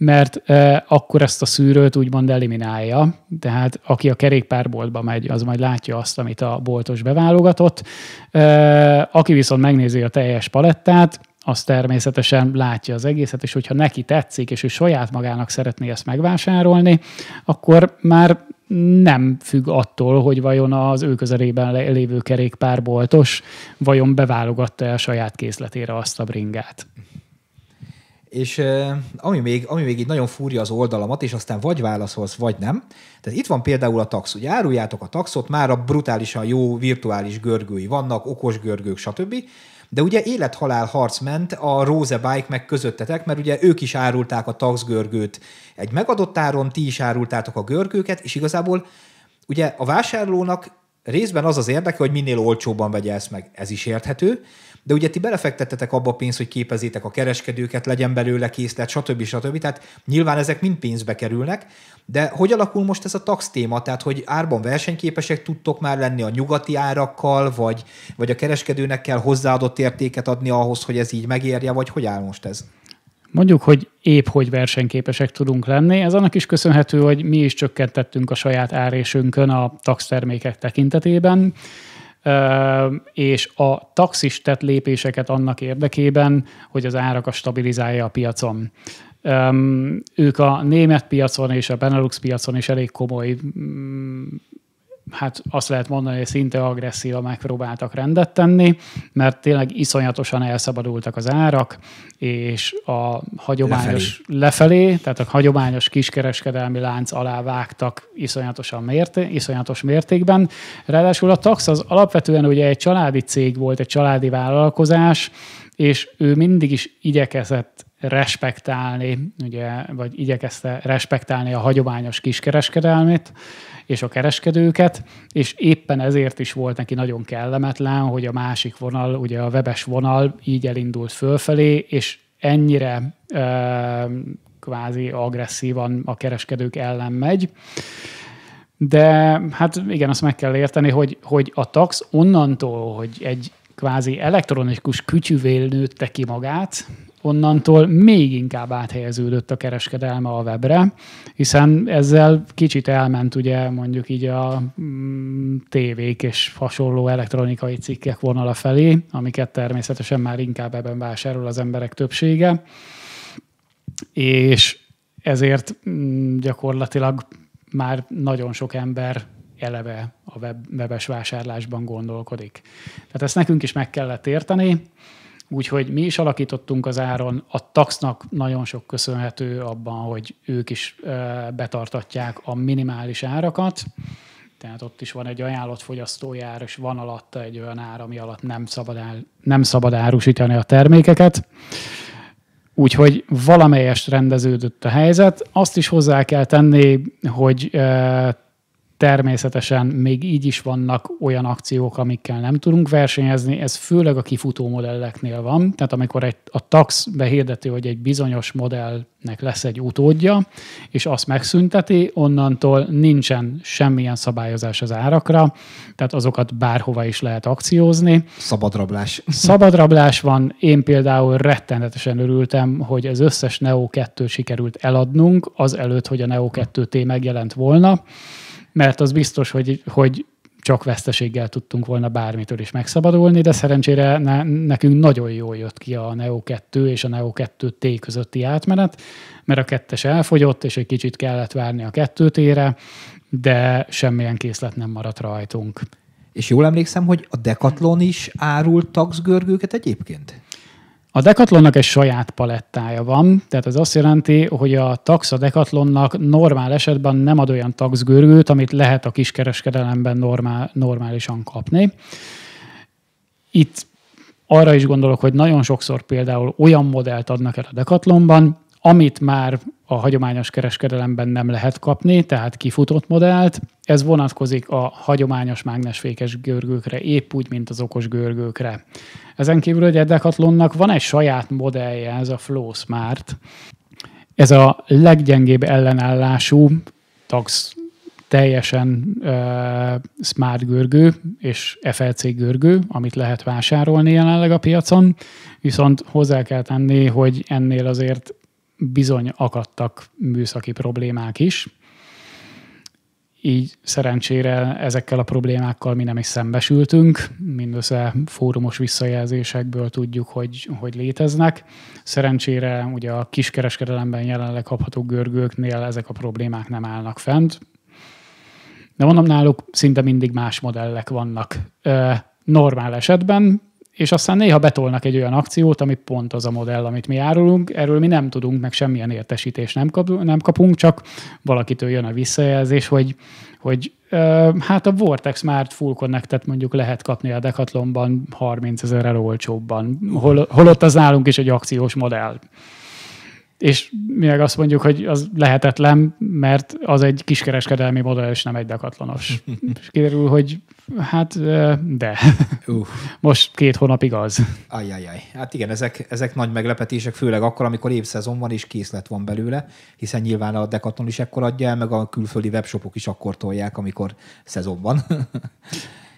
mert e, akkor ezt a szűrőt úgymond eliminálja, tehát aki a kerékpárboltba megy, az majd látja azt, amit a boltos beválogatott. E, aki viszont megnézi a teljes palettát, az természetesen látja az egészet, és hogyha neki tetszik, és ő saját magának szeretné ezt megvásárolni, akkor már nem függ attól, hogy vajon az ő közelében lévő kerékpárboltos vajon beválogatta a saját készletére azt a bringát. És ami még, ami még így nagyon fúrja az oldalamat, és aztán vagy válaszolsz, vagy nem. Tehát itt van például a tax. Ugye áruljátok a taxot, már a brutálisan jó virtuális görgői vannak, okos görgők, stb. De ugye élethalál harc ment a Rose Bike meg közöttetek, mert ugye ők is árulták a tax görgőt egy megadott áron, ti is árultátok a görgőket, és igazából ugye a vásárlónak részben az az érdeke, hogy minél olcsóban vegye ezt meg. Ez is érthető de ugye ti belefektettetek abba a pénz, hogy képezétek a kereskedőket, legyen belőle készlet, stb. stb. Tehát nyilván ezek mind pénzbe kerülnek, de hogy alakul most ez a tax téma? Tehát, hogy árban versenyképesek tudtok már lenni a nyugati árakkal, vagy, vagy a kereskedőnek kell hozzáadott értéket adni ahhoz, hogy ez így megérje, vagy hogy áll most ez? Mondjuk, hogy épp hogy versenyképesek tudunk lenni. Ez annak is köszönhető, hogy mi is csökkentettünk a saját árésünkön a tax termékek tekintetében és a taxis tett lépéseket annak érdekében, hogy az árakat stabilizálja a piacon. ők a német piacon és a Benelux piacon is elég komoly mm, hát azt lehet mondani, hogy szinte agresszíva megpróbáltak rendet tenni, mert tényleg iszonyatosan elszabadultak az árak, és a hagyományos lefelé, lefelé tehát a hagyományos kiskereskedelmi lánc alá vágtak iszonyatosan mérté, iszonyatos mértékben. Ráadásul a tax az alapvetően ugye egy családi cég volt, egy családi vállalkozás, és ő mindig is igyekezett respektálni, ugye, vagy igyekezte respektálni a hagyományos kiskereskedelmét, és a kereskedőket, és éppen ezért is volt neki nagyon kellemetlen, hogy a másik vonal, ugye a webes vonal így elindult fölfelé, és ennyire kvázi agresszívan a kereskedők ellen megy. De hát igen, azt meg kell érteni, hogy, hogy a tax onnantól, hogy egy kvázi elektronikus kütyüvél nőtte ki magát, onnantól még inkább áthelyeződött a kereskedelme a webre, hiszen ezzel kicsit elment ugye mondjuk így a mm, tévék és hasonló elektronikai cikkek vonala felé, amiket természetesen már inkább ebben vásárol az emberek többsége, és ezért mm, gyakorlatilag már nagyon sok ember eleve a web, webes vásárlásban gondolkodik. Tehát ezt nekünk is meg kellett érteni, Úgyhogy mi is alakítottunk az áron, a taxnak nagyon sok köszönhető abban, hogy ők is betartatják a minimális árakat, tehát ott is van egy ajánlott fogyasztójár, ár, és van alatta egy olyan ár, ami alatt nem szabad, áll, nem szabad árusítani a termékeket. Úgyhogy valamelyest rendeződött a helyzet. Azt is hozzá kell tenni, hogy Természetesen még így is vannak olyan akciók, amikkel nem tudunk versenyezni, ez főleg a kifutó modelleknél van. Tehát amikor egy, a tax behirdeti, hogy egy bizonyos modellnek lesz egy utódja, és azt megszünteti, onnantól nincsen semmilyen szabályozás az árakra, tehát azokat bárhova is lehet akciózni. Szabadrablás. Szabadrablás van. Én például rettenetesen örültem, hogy az összes Neo 2 sikerült eladnunk, az előtt, hogy a Neo 2T megjelent volna mert az biztos, hogy, hogy csak veszteséggel tudtunk volna bármitől is megszabadulni, de szerencsére ne, nekünk nagyon jól jött ki a Neo 2 és a Neo 2 T közötti átmenet, mert a kettes elfogyott, és egy kicsit kellett várni a kettőtére, de semmilyen készlet nem maradt rajtunk. És jól emlékszem, hogy a Decathlon is árult taxgörgőket egyébként? A Decathlonnak egy saját palettája van, tehát ez azt jelenti, hogy a tax a Decathlonnak normál esetben nem ad olyan taxgörgőt, amit lehet a kiskereskedelemben normál, normálisan kapni. Itt arra is gondolok, hogy nagyon sokszor például olyan modellt adnak el a Decathlonban, amit már a hagyományos kereskedelemben nem lehet kapni, tehát kifutott modellt. Ez vonatkozik a hagyományos mágnesfékes görgőkre, épp úgy, mint az okos görgőkre. Ezen kívül hogy Decathlonnak van egy saját modellje, ez a Flow Smart. Ez a leggyengébb ellenállású tax teljesen uh, smart görgő és FLC görgő, amit lehet vásárolni jelenleg a piacon, viszont hozzá kell tenni, hogy ennél azért bizony akadtak műszaki problémák is. Így szerencsére ezekkel a problémákkal mi nem is szembesültünk, mindössze fórumos visszajelzésekből tudjuk, hogy, hogy léteznek. Szerencsére ugye a kiskereskedelemben jelenleg kapható görgőknél ezek a problémák nem állnak fent. De mondom, náluk szinte mindig más modellek vannak. Normál esetben és aztán néha betolnak egy olyan akciót, ami pont az a modell, amit mi árulunk. Erről mi nem tudunk, meg semmilyen értesítést nem, kap, nem kapunk, csak valakitől jön a visszajelzés, hogy, hogy ö, hát a Vortex már full connected mondjuk lehet kapni a Decathlonban 30 ezerrel olcsóbban, hol, holott az nálunk is egy akciós modell és mi meg azt mondjuk, hogy az lehetetlen, mert az egy kiskereskedelmi modell, és nem egy dekatlanos. és kiderül, hogy hát de. Uh. Most két hónapig az. Ajajaj. Hát igen, ezek, ezek nagy meglepetések, főleg akkor, amikor évszezon van és készlet van belőle, hiszen nyilván a dekatlon is ekkor adja el, meg a külföldi webshopok is akkor tolják, amikor szezon van.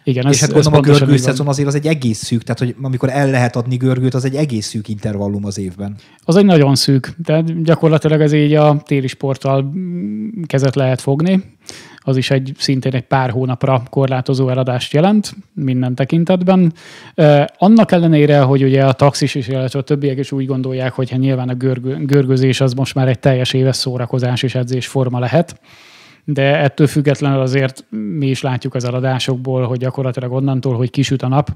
Igen, és ez, hát gondolom a görgő szezon azért az egy egész szűk, tehát hogy amikor el lehet adni görgőt, az egy egész szűk intervallum az évben. Az egy nagyon szűk, tehát gyakorlatilag ez így a téli sporttal kezet lehet fogni. Az is egy szintén egy pár hónapra korlátozó eladást jelent minden tekintetben. Annak ellenére, hogy ugye a taxis is, illetve a többiek is úgy gondolják, hogy hát nyilván a görgő, görgözés az most már egy teljes éves szórakozás és edzés forma lehet de ettől függetlenül azért mi is látjuk az eladásokból, hogy gyakorlatilag onnantól, hogy kisüt a nap,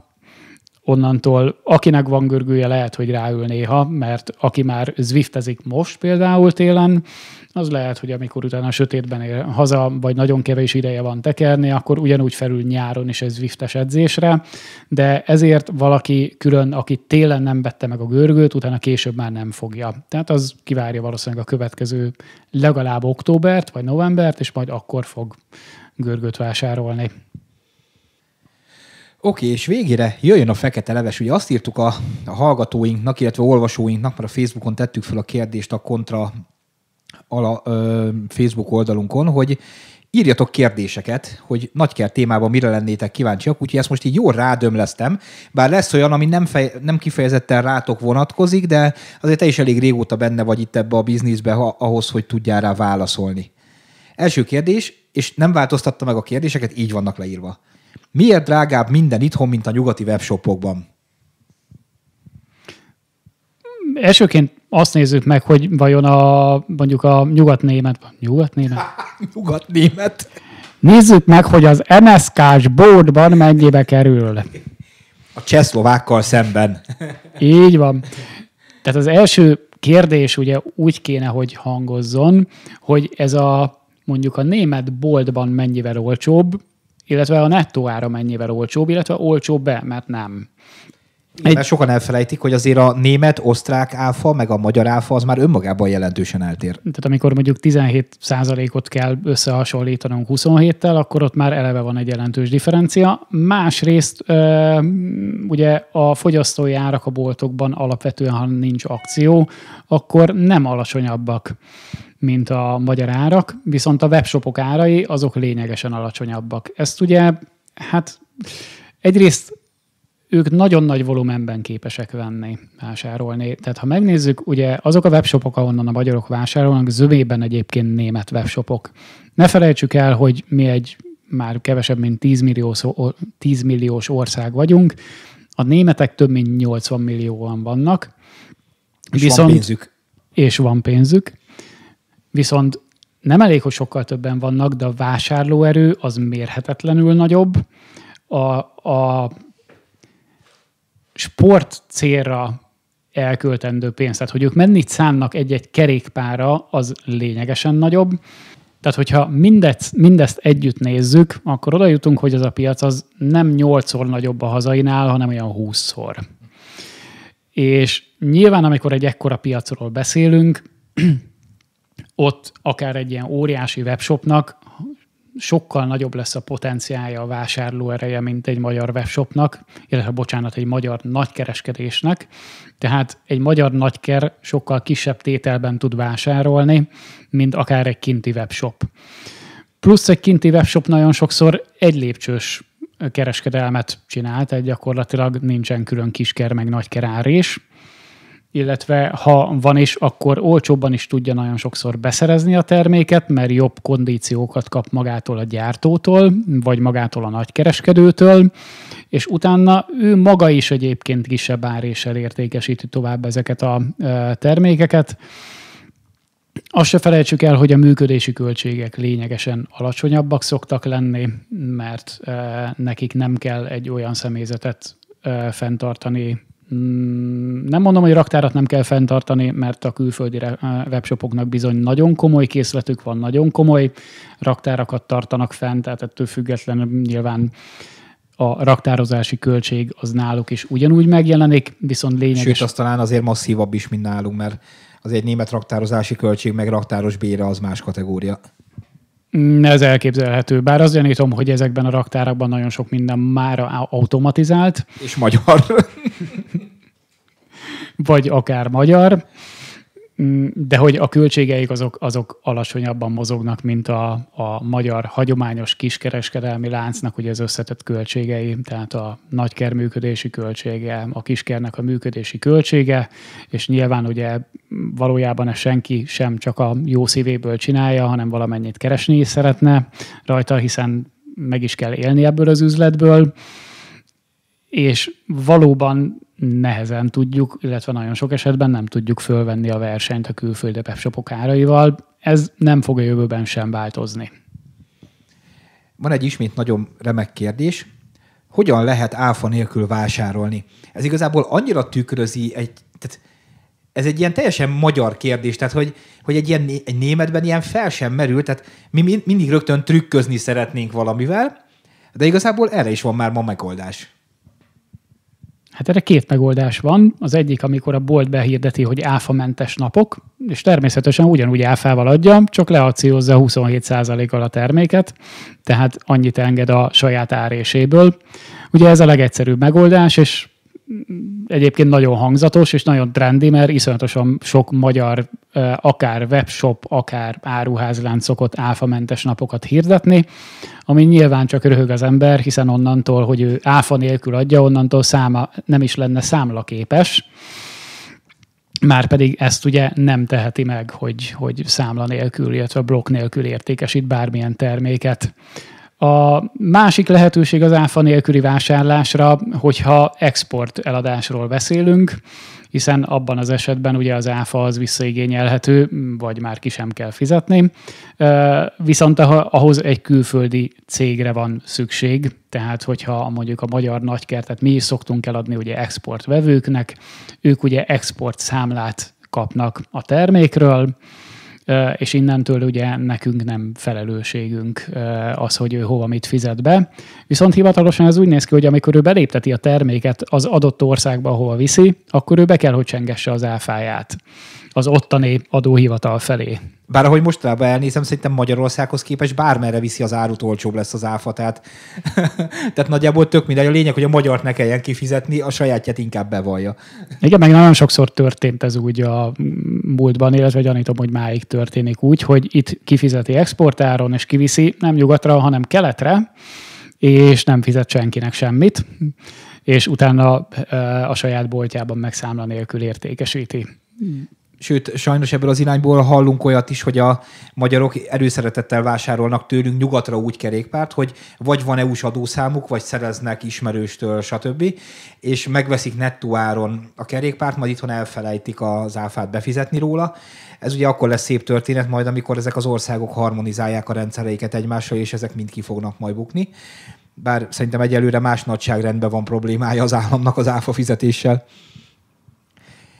onnantól, akinek van görgője, lehet, hogy ráül néha, mert aki már zwiftezik most például télen, az lehet, hogy amikor utána sötétben ér haza, vagy nagyon kevés ideje van tekerni, akkor ugyanúgy felül nyáron is ez viftes edzésre, de ezért valaki külön, aki télen nem vette meg a görgőt, utána később már nem fogja. Tehát az kivárja valószínűleg a következő legalább októbert, vagy novembert, és majd akkor fog görgőt vásárolni. Oké, és végére jöjjön a fekete leves. Ugye azt írtuk a, a hallgatóinknak, illetve a olvasóinknak, mert a Facebookon tettük fel a kérdést a kontra ala, ö, Facebook oldalunkon, hogy írjatok kérdéseket, hogy nagykert témában mire lennétek kíváncsiak, úgyhogy ezt most így jól rádömleztem, bár lesz olyan, ami nem, fej, nem kifejezetten rátok vonatkozik, de azért te is elég régóta benne vagy itt ebbe a bizniszbe ha, ahhoz, hogy tudjál rá válaszolni. Első kérdés, és nem változtatta meg a kérdéseket, így vannak leírva. Miért drágább minden itthon, mint a nyugati webshopokban? Elsőként azt nézzük meg, hogy vajon a, mondjuk a nyugatnémet, nyugatnémet? nyugatnémet. Nézzük meg, hogy az MSK-s boardban mennyibe kerül. A csehszlovákkal szemben. Így van. Tehát az első kérdés ugye úgy kéne, hogy hangozzon, hogy ez a mondjuk a német boltban mennyivel olcsóbb, illetve a nettó ára mennyivel olcsóbb, illetve olcsóbb-e, mert nem egy... mert sokan elfelejtik, hogy azért a német, osztrák áfa, meg a magyar áfa az már önmagában jelentősen eltér. Tehát amikor mondjuk 17%-ot kell összehasonlítanunk 27-tel, akkor ott már eleve van egy jelentős differencia. Másrészt ugye a fogyasztói árak a boltokban alapvetően, ha nincs akció, akkor nem alacsonyabbak mint a magyar árak, viszont a webshopok árai azok lényegesen alacsonyabbak. Ezt ugye, hát egyrészt ők nagyon nagy volumenben képesek venni, vásárolni. Tehát ha megnézzük, ugye azok a webshopok, ahonnan a magyarok vásárolnak, zövében egyébként német webshopok. Ne felejtsük el, hogy mi egy már kevesebb, mint 10 milliós, 10 milliós ország vagyunk, a németek több mint 80 millióan vannak. És viszont, van pénzük. És van pénzük. Viszont nem elég, hogy sokkal többen vannak, de a vásárlóerő az mérhetetlenül nagyobb. A, a sport célra elköltendő pénzt, tehát hogy ők mennyit szánnak egy-egy kerékpára, az lényegesen nagyobb. Tehát, hogyha mindezt, mindezt együtt nézzük, akkor oda jutunk, hogy ez a piac az nem 8-szor nagyobb a hazainál, hanem olyan 20-szor. És nyilván, amikor egy ekkora piacról beszélünk, ott akár egy ilyen óriási webshopnak sokkal nagyobb lesz a potenciálja a ereje, mint egy magyar webshopnak, illetve bocsánat, egy magyar nagykereskedésnek. Tehát egy magyar nagyker sokkal kisebb tételben tud vásárolni, mint akár egy kinti webshop. Plusz egy kinti webshop nagyon sokszor egy lépcsős kereskedelmet csinál, tehát gyakorlatilag nincsen külön kisker meg nagyker árés, illetve ha van is, akkor olcsóbban is tudja nagyon sokszor beszerezni a terméket, mert jobb kondíciókat kap magától a gyártótól, vagy magától a nagykereskedőtől, és utána ő maga is egyébként kisebb áréssel értékesíti tovább ezeket a termékeket. Azt se felejtsük el, hogy a működési költségek lényegesen alacsonyabbak szoktak lenni, mert nekik nem kell egy olyan személyzetet fenntartani, Mm, nem mondom, hogy raktárat nem kell fenntartani, mert a külföldi eh, webshopoknak bizony nagyon komoly készletük van, nagyon komoly raktárakat tartanak fent, tehát ettől függetlenül nyilván a raktározási költség az náluk is ugyanúgy megjelenik, viszont lényeges... Sőt, az talán azért masszívabb is, mint nálunk, mert az egy német raktározási költség, meg raktáros bére az más kategória. Ez elképzelhető. Bár azt gyanítom, hogy ezekben a raktárakban nagyon sok minden már automatizált. És magyar. Vagy akár magyar. Mm, de hogy a költségeik azok, azok alacsonyabban mozognak, mint a, a magyar hagyományos kiskereskedelmi láncnak ugye az összetett költségei, tehát a nagyker működési költsége, a kiskernek a működési költsége, és nyilván ugye valójában ezt senki sem csak a jó szívéből csinálja, hanem valamennyit keresni is szeretne rajta, hiszen meg is kell élni ebből az üzletből, és valóban nehezen tudjuk, illetve nagyon sok esetben nem tudjuk fölvenni a versenyt a külföldi webshopok áraival. Ez nem fog a jövőben sem változni. Van egy ismét nagyon remek kérdés. Hogyan lehet áfa nélkül vásárolni? Ez igazából annyira tükrözi egy... Tehát ez egy ilyen teljesen magyar kérdés, tehát hogy, hogy egy ilyen egy németben ilyen fel sem merül, tehát mi mindig rögtön trükközni szeretnénk valamivel, de igazából erre is van már ma megoldás. Hát erre két megoldás van. Az egyik, amikor a bolt behirdeti, hogy áfamentes napok, és természetesen ugyanúgy áfával adja, csak leakciózza 27%-kal a terméket, tehát annyit enged a saját áréséből. Ugye ez a legegyszerűbb megoldás, és egyébként nagyon hangzatos és nagyon trendi, mert iszonyatosan sok magyar akár webshop, akár áruházláncokat áfamentes napokat hirdetni, ami nyilván csak röhög az ember, hiszen onnantól, hogy ő áfa nélkül adja, onnantól száma nem is lenne számlaképes, már pedig ezt ugye nem teheti meg, hogy, hogy számla nélkül, illetve blokk nélkül értékesít bármilyen terméket. A másik lehetőség az áfa nélküli vásárlásra, hogyha export eladásról beszélünk, hiszen abban az esetben ugye az áfa az visszaigényelhető, vagy már ki sem kell fizetni. Viszont ahhoz egy külföldi cégre van szükség, tehát hogyha mondjuk a magyar nagykertet mi is szoktunk eladni ugye exportvevőknek, ők ugye export számlát kapnak a termékről, és innentől ugye nekünk nem felelősségünk az, hogy ő hova mit fizet be. Viszont hivatalosan ez úgy néz ki, hogy amikor ő belépteti a terméket az adott országba, ahova viszi, akkor ő be kell, hogy csengesse az áfáját az ottani adóhivatal felé. Bár ahogy mostanában elnézem, szerintem Magyarországhoz képest bármerre viszi az árut, olcsóbb lesz az áfa. Tehát, tehát nagyjából tök mindegy. A lényeg, hogy a magyart ne kelljen kifizetni, a sajátját inkább bevallja. Igen, meg nagyon sokszor történt ez úgy a múltban, illetve gyanítom, hogy máig történik úgy, hogy itt kifizeti exportáron, és kiviszi nem nyugatra, hanem keletre, és nem fizet senkinek semmit, és utána a saját boltjában megszámla nélkül értékesíti sőt, sajnos ebből az irányból hallunk olyat is, hogy a magyarok erőszeretettel vásárolnak tőlünk nyugatra úgy kerékpárt, hogy vagy van EU-s adószámuk, vagy szereznek ismerőstől, stb. És megveszik nettó áron a kerékpárt, majd itthon elfelejtik az áfát befizetni róla. Ez ugye akkor lesz szép történet majd, amikor ezek az országok harmonizálják a rendszereiket egymással, és ezek mind ki fognak majd bukni. Bár szerintem egyelőre más nagyságrendben van problémája az államnak az áfa fizetéssel.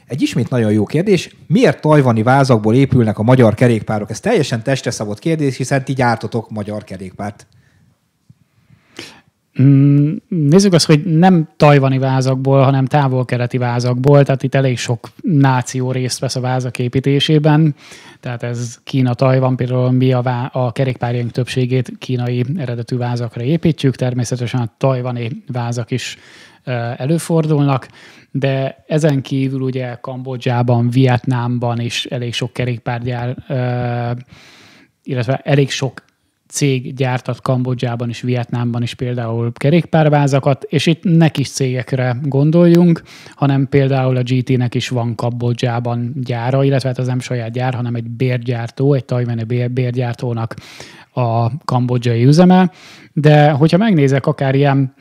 Egy ismét nagyon jó kérdés, miért tajvani vázakból épülnek a magyar kerékpárok? Ez teljesen testre szabott kérdés, hiszen ti gyártotok magyar kerékpárt. Mm, nézzük azt, hogy nem tajvani vázakból, hanem távol-keleti vázakból, tehát itt elég sok náció részt vesz a vázak építésében, tehát ez Kína, Tajvan, például mi a, vá- a kerékpárjaink többségét kínai eredetű vázakra építjük, természetesen a tajvani vázak is előfordulnak, de ezen kívül ugye Kambodzsában, Vietnámban is elég sok kerékpárgyár, illetve elég sok cég gyártat Kambodzsában és Vietnámban is például kerékpárvázakat, és itt ne kis cégekre gondoljunk, hanem például a GT-nek is van Kambodzsában gyára, illetve hát az nem saját gyár, hanem egy bérgyártó, egy tajmeni bérgyártónak a kambodzsai üzeme, de hogyha megnézek akár ilyen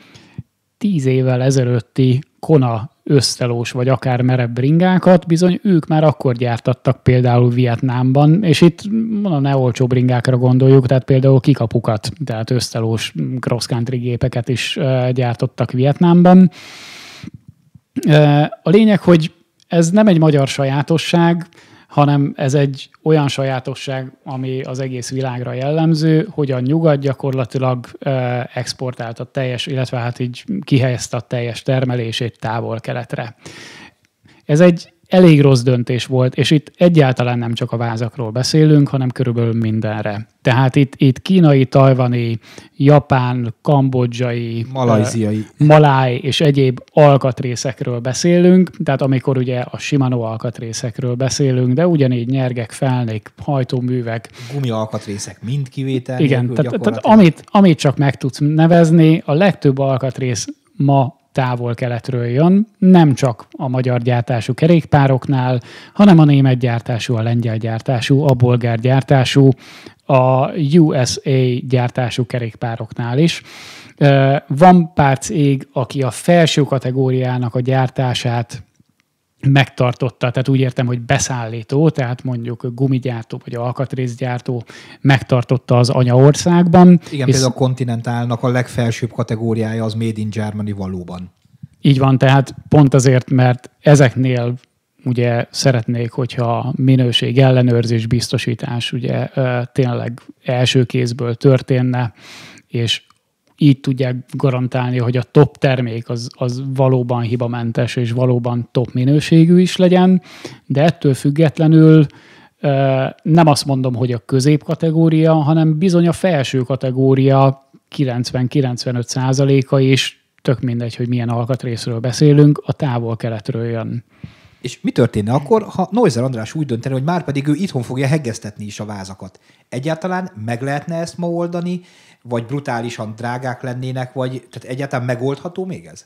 tíz évvel ezelőtti Kona ösztelós vagy akár merebb ringákat, bizony ők már akkor gyártattak például Vietnámban, és itt mondom, ne olcsó ringákra gondoljuk, tehát például kikapukat, tehát ösztelós cross country gépeket is gyártottak Vietnámban. A lényeg, hogy ez nem egy magyar sajátosság, hanem ez egy olyan sajátosság, ami az egész világra jellemző, hogy a nyugat gyakorlatilag a teljes, illetve hát így kihelyezte a teljes termelését távol-keletre. Ez egy elég rossz döntés volt, és itt egyáltalán nem csak a vázakról beszélünk, hanem körülbelül mindenre. Tehát itt, itt kínai, tajvani, japán, kambodzsai, malajziai, maláj és egyéb alkatrészekről beszélünk, tehát amikor ugye a Shimano alkatrészekről beszélünk, de ugyanígy nyergek, felnék, hajtóművek. Gumi alkatrészek mind kivétel. Igen, tehát, tehát amit, amit csak meg tudsz nevezni, a legtöbb alkatrész ma távol-keletről jön, nem csak a magyar gyártású kerékpároknál, hanem a német gyártású, a lengyel gyártású, a bolgár gyártású, a USA gyártású kerékpároknál is. Van pár cég, aki a felső kategóriának a gyártását megtartotta, tehát úgy értem, hogy beszállító, tehát mondjuk gumigyártó vagy alkatrészgyártó megtartotta az anyaországban. Igen, és... például a kontinentálnak a legfelsőbb kategóriája az Made in Germany valóban. Így van, tehát pont azért, mert ezeknél ugye szeretnék, hogyha minőség ellenőrzés, biztosítás ugye tényleg első kézből történne, és így tudják garantálni, hogy a top termék az, az valóban hibamentes és valóban top minőségű is legyen, de ettől függetlenül nem azt mondom, hogy a középkategória, hanem bizony a felső kategória 90-95 százaléka, is tök mindegy, hogy milyen alkatrészről beszélünk, a távol-keletről jön. És mi történne akkor, ha Noizer András úgy döntene, hogy már pedig ő itthon fogja hegesztetni is a vázakat? Egyáltalán meg lehetne ezt ma oldani, vagy brutálisan drágák lennének, vagy tehát egyáltalán megoldható még ez?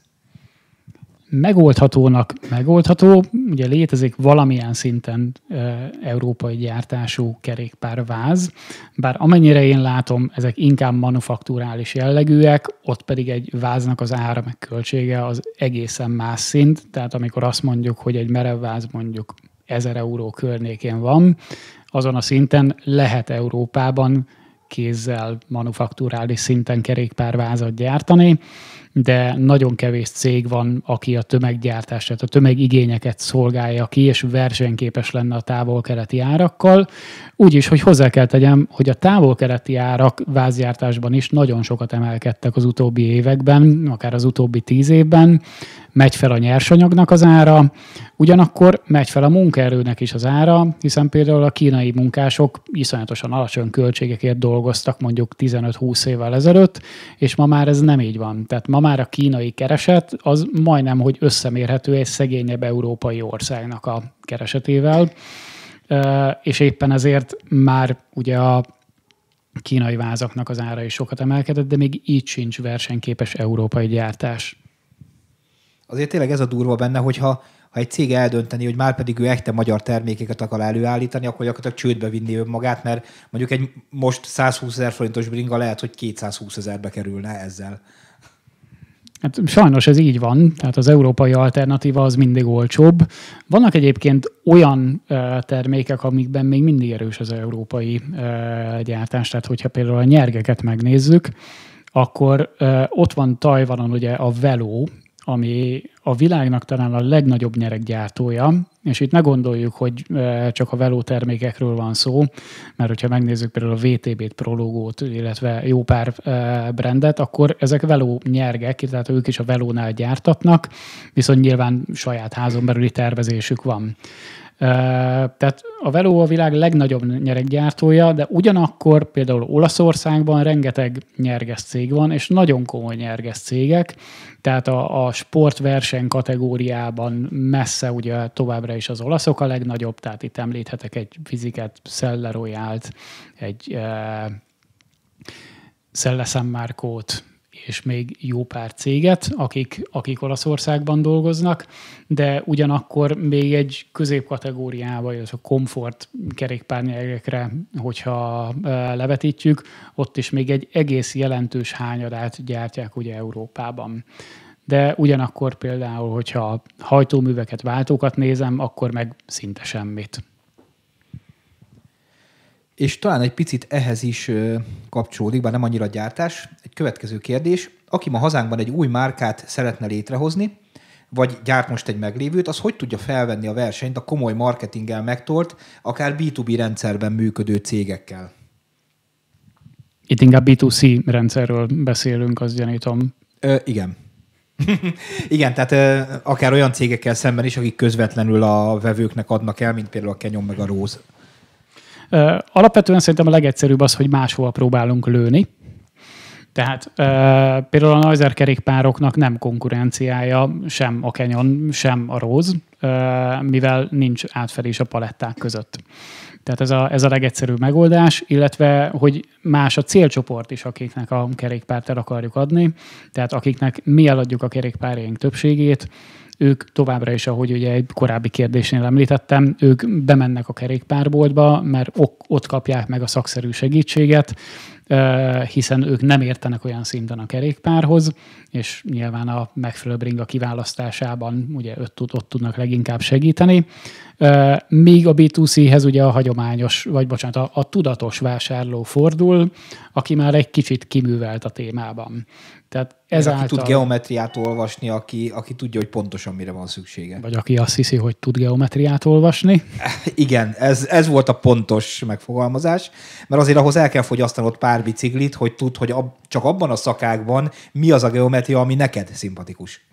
megoldhatónak megoldható, ugye létezik valamilyen szinten e, európai gyártású kerékpárváz, bár amennyire én látom, ezek inkább manufakturális jellegűek, ott pedig egy váznak az ára meg költsége az egészen más szint, tehát amikor azt mondjuk, hogy egy merevváz mondjuk 1000 euró környékén van, azon a szinten lehet Európában kézzel manufakturális szinten kerékpárvázat gyártani, de nagyon kevés cég van, aki a tömeggyártást, tehát a tömegigényeket szolgálja ki, és versenyképes lenne a távol-keleti árakkal. Úgyis, hogy hozzá kell tegyem, hogy a távol-keleti árak vázgyártásban is nagyon sokat emelkedtek az utóbbi években, akár az utóbbi tíz évben, megy fel a nyersanyagnak az ára, ugyanakkor megy fel a munkaerőnek is az ára, hiszen például a kínai munkások iszonyatosan alacsony költségekért dolgoztak mondjuk 15-20 évvel ezelőtt, és ma már ez nem így van. Tehát ma már a kínai kereset az majdnem, hogy összemérhető egy szegényebb európai országnak a keresetével, és éppen ezért már ugye a kínai vázaknak az ára is sokat emelkedett, de még így sincs versenyképes európai gyártás azért tényleg ez a durva benne, hogyha ha egy cég eldönteni, hogy már pedig ő echte magyar termékeket akar előállítani, akkor gyakorlatilag csődbe vinni önmagát, mert mondjuk egy most 120 ezer forintos bringa lehet, hogy 220 ezerbe kerülne ezzel. Hát sajnos ez így van, tehát az európai alternatíva az mindig olcsóbb. Vannak egyébként olyan termékek, amikben még mindig erős az európai gyártás, tehát hogyha például a nyergeket megnézzük, akkor ott van Tajvanon ugye a Veló, ami a világnak talán a legnagyobb nyereggyártója, és itt ne gondoljuk, hogy csak a veló termékekről van szó, mert hogyha megnézzük például a VTB-t, Prologót, illetve jó pár brandet, akkor ezek veló nyergek, tehát ők is a velónál gyártatnak, viszont nyilván saját házon belüli tervezésük van. Tehát a Veló a világ legnagyobb nyereggyártója, de ugyanakkor például Olaszországban rengeteg nyerges cég van, és nagyon komoly nyerges cégek, tehát a, a sportverseny kategóriában messze ugye továbbra is az olaszok a legnagyobb, tehát itt említhetek egy fiziket, Szelleroyált, egy e, Szelle és még jó pár céget, akik, akik Olaszországban dolgoznak, de ugyanakkor még egy középkategóriába, vagy a komfort kerékpárnyelgekre, hogyha levetítjük, ott is még egy egész jelentős hányadát gyártják ugye Európában de ugyanakkor például, hogyha hajtóműveket, váltókat nézem, akkor meg szinte semmit és talán egy picit ehhez is kapcsolódik, bár nem annyira gyártás. Egy következő kérdés. Aki ma hazánkban egy új márkát szeretne létrehozni, vagy gyárt most egy meglévőt, az hogy tudja felvenni a versenyt a komoly marketinggel megtolt, akár B2B rendszerben működő cégekkel? Itt inkább B2C rendszerről beszélünk, azt gyanítom. Ö, igen. igen, tehát ö, akár olyan cégekkel szemben is, akik közvetlenül a vevőknek adnak el, mint például a Kenyon meg a Rose. Alapvetően szerintem a legegyszerűbb az, hogy máshova próbálunk lőni, tehát e, például a Neuser kerékpároknak nem konkurenciája sem a Canyon, sem a Rose, e, mivel nincs átfedés a paletták között. Tehát ez a, ez a legegyszerűbb megoldás, illetve hogy más a célcsoport is, akiknek a kerékpárt el akarjuk adni, tehát akiknek mi eladjuk a kerékpárjaink többségét, ők továbbra is, ahogy ugye egy korábbi kérdésnél említettem, ők bemennek a kerékpárboltba, mert ott kapják meg a szakszerű segítséget, hiszen ők nem értenek olyan szinten a kerékpárhoz, és nyilván a megfelelő bringa kiválasztásában ugye ott, ott tudnak leginkább segíteni. Míg a B2C-hez ugye a hagyományos, vagy bocsánat, a, a tudatos vásárló fordul, aki már egy kicsit kiművelt a témában. Tehát ezáltal... Aki tud geometriát olvasni, aki, aki tudja, hogy pontosan mire van szüksége. Vagy aki azt hiszi, hogy tud geometriát olvasni. Igen, ez, ez volt a pontos megfogalmazás, mert azért ahhoz el kell fogyasztanod pár biciklit, hogy tud, hogy ab, csak abban a szakákban mi az a geometria, ami neked szimpatikus.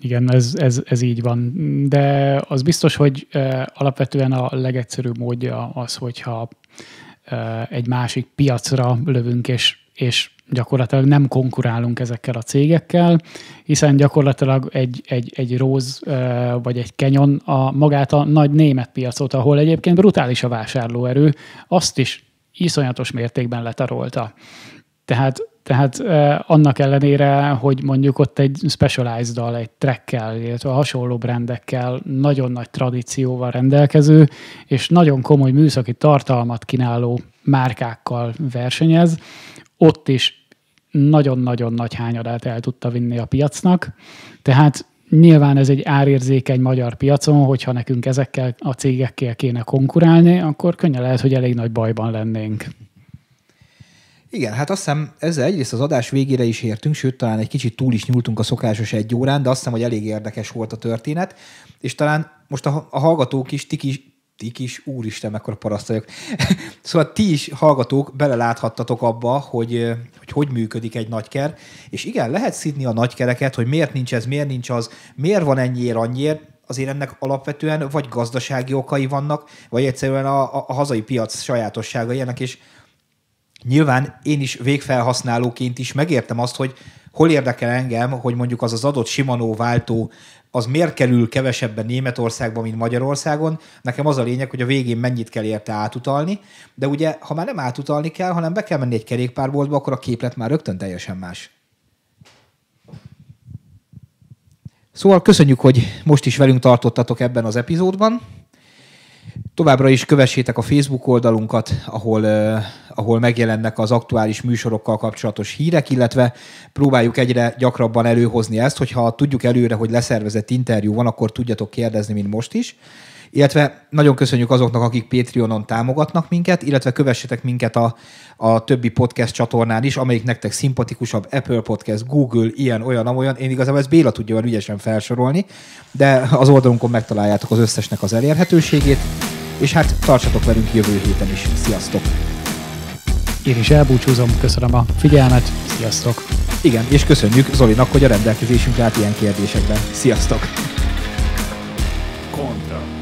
Igen, ez, ez, ez így van. De az biztos, hogy alapvetően a legegyszerűbb módja az, hogyha egy másik piacra lövünk, és, és gyakorlatilag nem konkurálunk ezekkel a cégekkel, hiszen gyakorlatilag egy, egy, egy róz vagy egy kenyon a magát a nagy német piacot, ahol egyébként brutális a vásárlóerő, azt is iszonyatos mértékben letarolta. Tehát, tehát eh, annak ellenére, hogy mondjuk ott egy specialized-dal, egy trekkel, illetve hasonló brendekkel nagyon nagy tradícióval rendelkező, és nagyon komoly műszaki tartalmat kínáló márkákkal versenyez, ott is nagyon-nagyon nagy hányadát el tudta vinni a piacnak. Tehát Nyilván ez egy árérzékeny magyar piacon, hogyha nekünk ezekkel a cégekkel kéne konkurálni, akkor könnyen lehet, hogy elég nagy bajban lennénk. Igen, hát azt hiszem ezzel egyrészt az adás végére is értünk, sőt talán egy kicsit túl is nyúltunk a szokásos egy órán, de azt hiszem, hogy elég érdekes volt a történet, és talán most a, a hallgatók is, ti, ti is, úristen, mekkora paraszt vagyok. szóval ti is, hallgatók, beleláthattatok abba, hogy, hogy hogy működik egy nagyker, és igen, lehet szidni a nagykereket, hogy miért nincs ez, miért nincs az, miért van ennyiért, annyiért, azért ennek alapvetően vagy gazdasági okai vannak, vagy egyszerűen a, a, a hazai piac sajátossága ilyenek, és nyilván én is végfelhasználóként is megértem azt, hogy hol érdekel engem, hogy mondjuk az az adott Shimano váltó az miért kerül kevesebben Németországban, mint Magyarországon. Nekem az a lényeg, hogy a végén mennyit kell érte átutalni, de ugye, ha már nem átutalni kell, hanem be kell menni egy kerékpárboltba, akkor a képlet már rögtön teljesen más. Szóval köszönjük, hogy most is velünk tartottatok ebben az epizódban. Továbbra is kövessétek a Facebook oldalunkat, ahol, eh, ahol megjelennek az aktuális műsorokkal kapcsolatos hírek, illetve próbáljuk egyre gyakrabban előhozni ezt, hogyha tudjuk előre, hogy leszervezett interjú van, akkor tudjatok kérdezni, mint most is illetve nagyon köszönjük azoknak, akik Patreonon támogatnak minket, illetve kövessetek minket a, a többi podcast csatornán is, amelyik nektek szimpatikusabb, Apple Podcast, Google, ilyen, olyan, amolyan. Én igazából ezt Béla tudja olyan ügyesen felsorolni, de az oldalunkon megtaláljátok az összesnek az elérhetőségét, és hát tartsatok velünk jövő héten is. Sziasztok! Én is elbúcsúzom, köszönöm a figyelmet, sziasztok! Igen, és köszönjük Zolinak, hogy a rendelkezésünk állt ilyen kérdésekben. Sziasztok! Contra.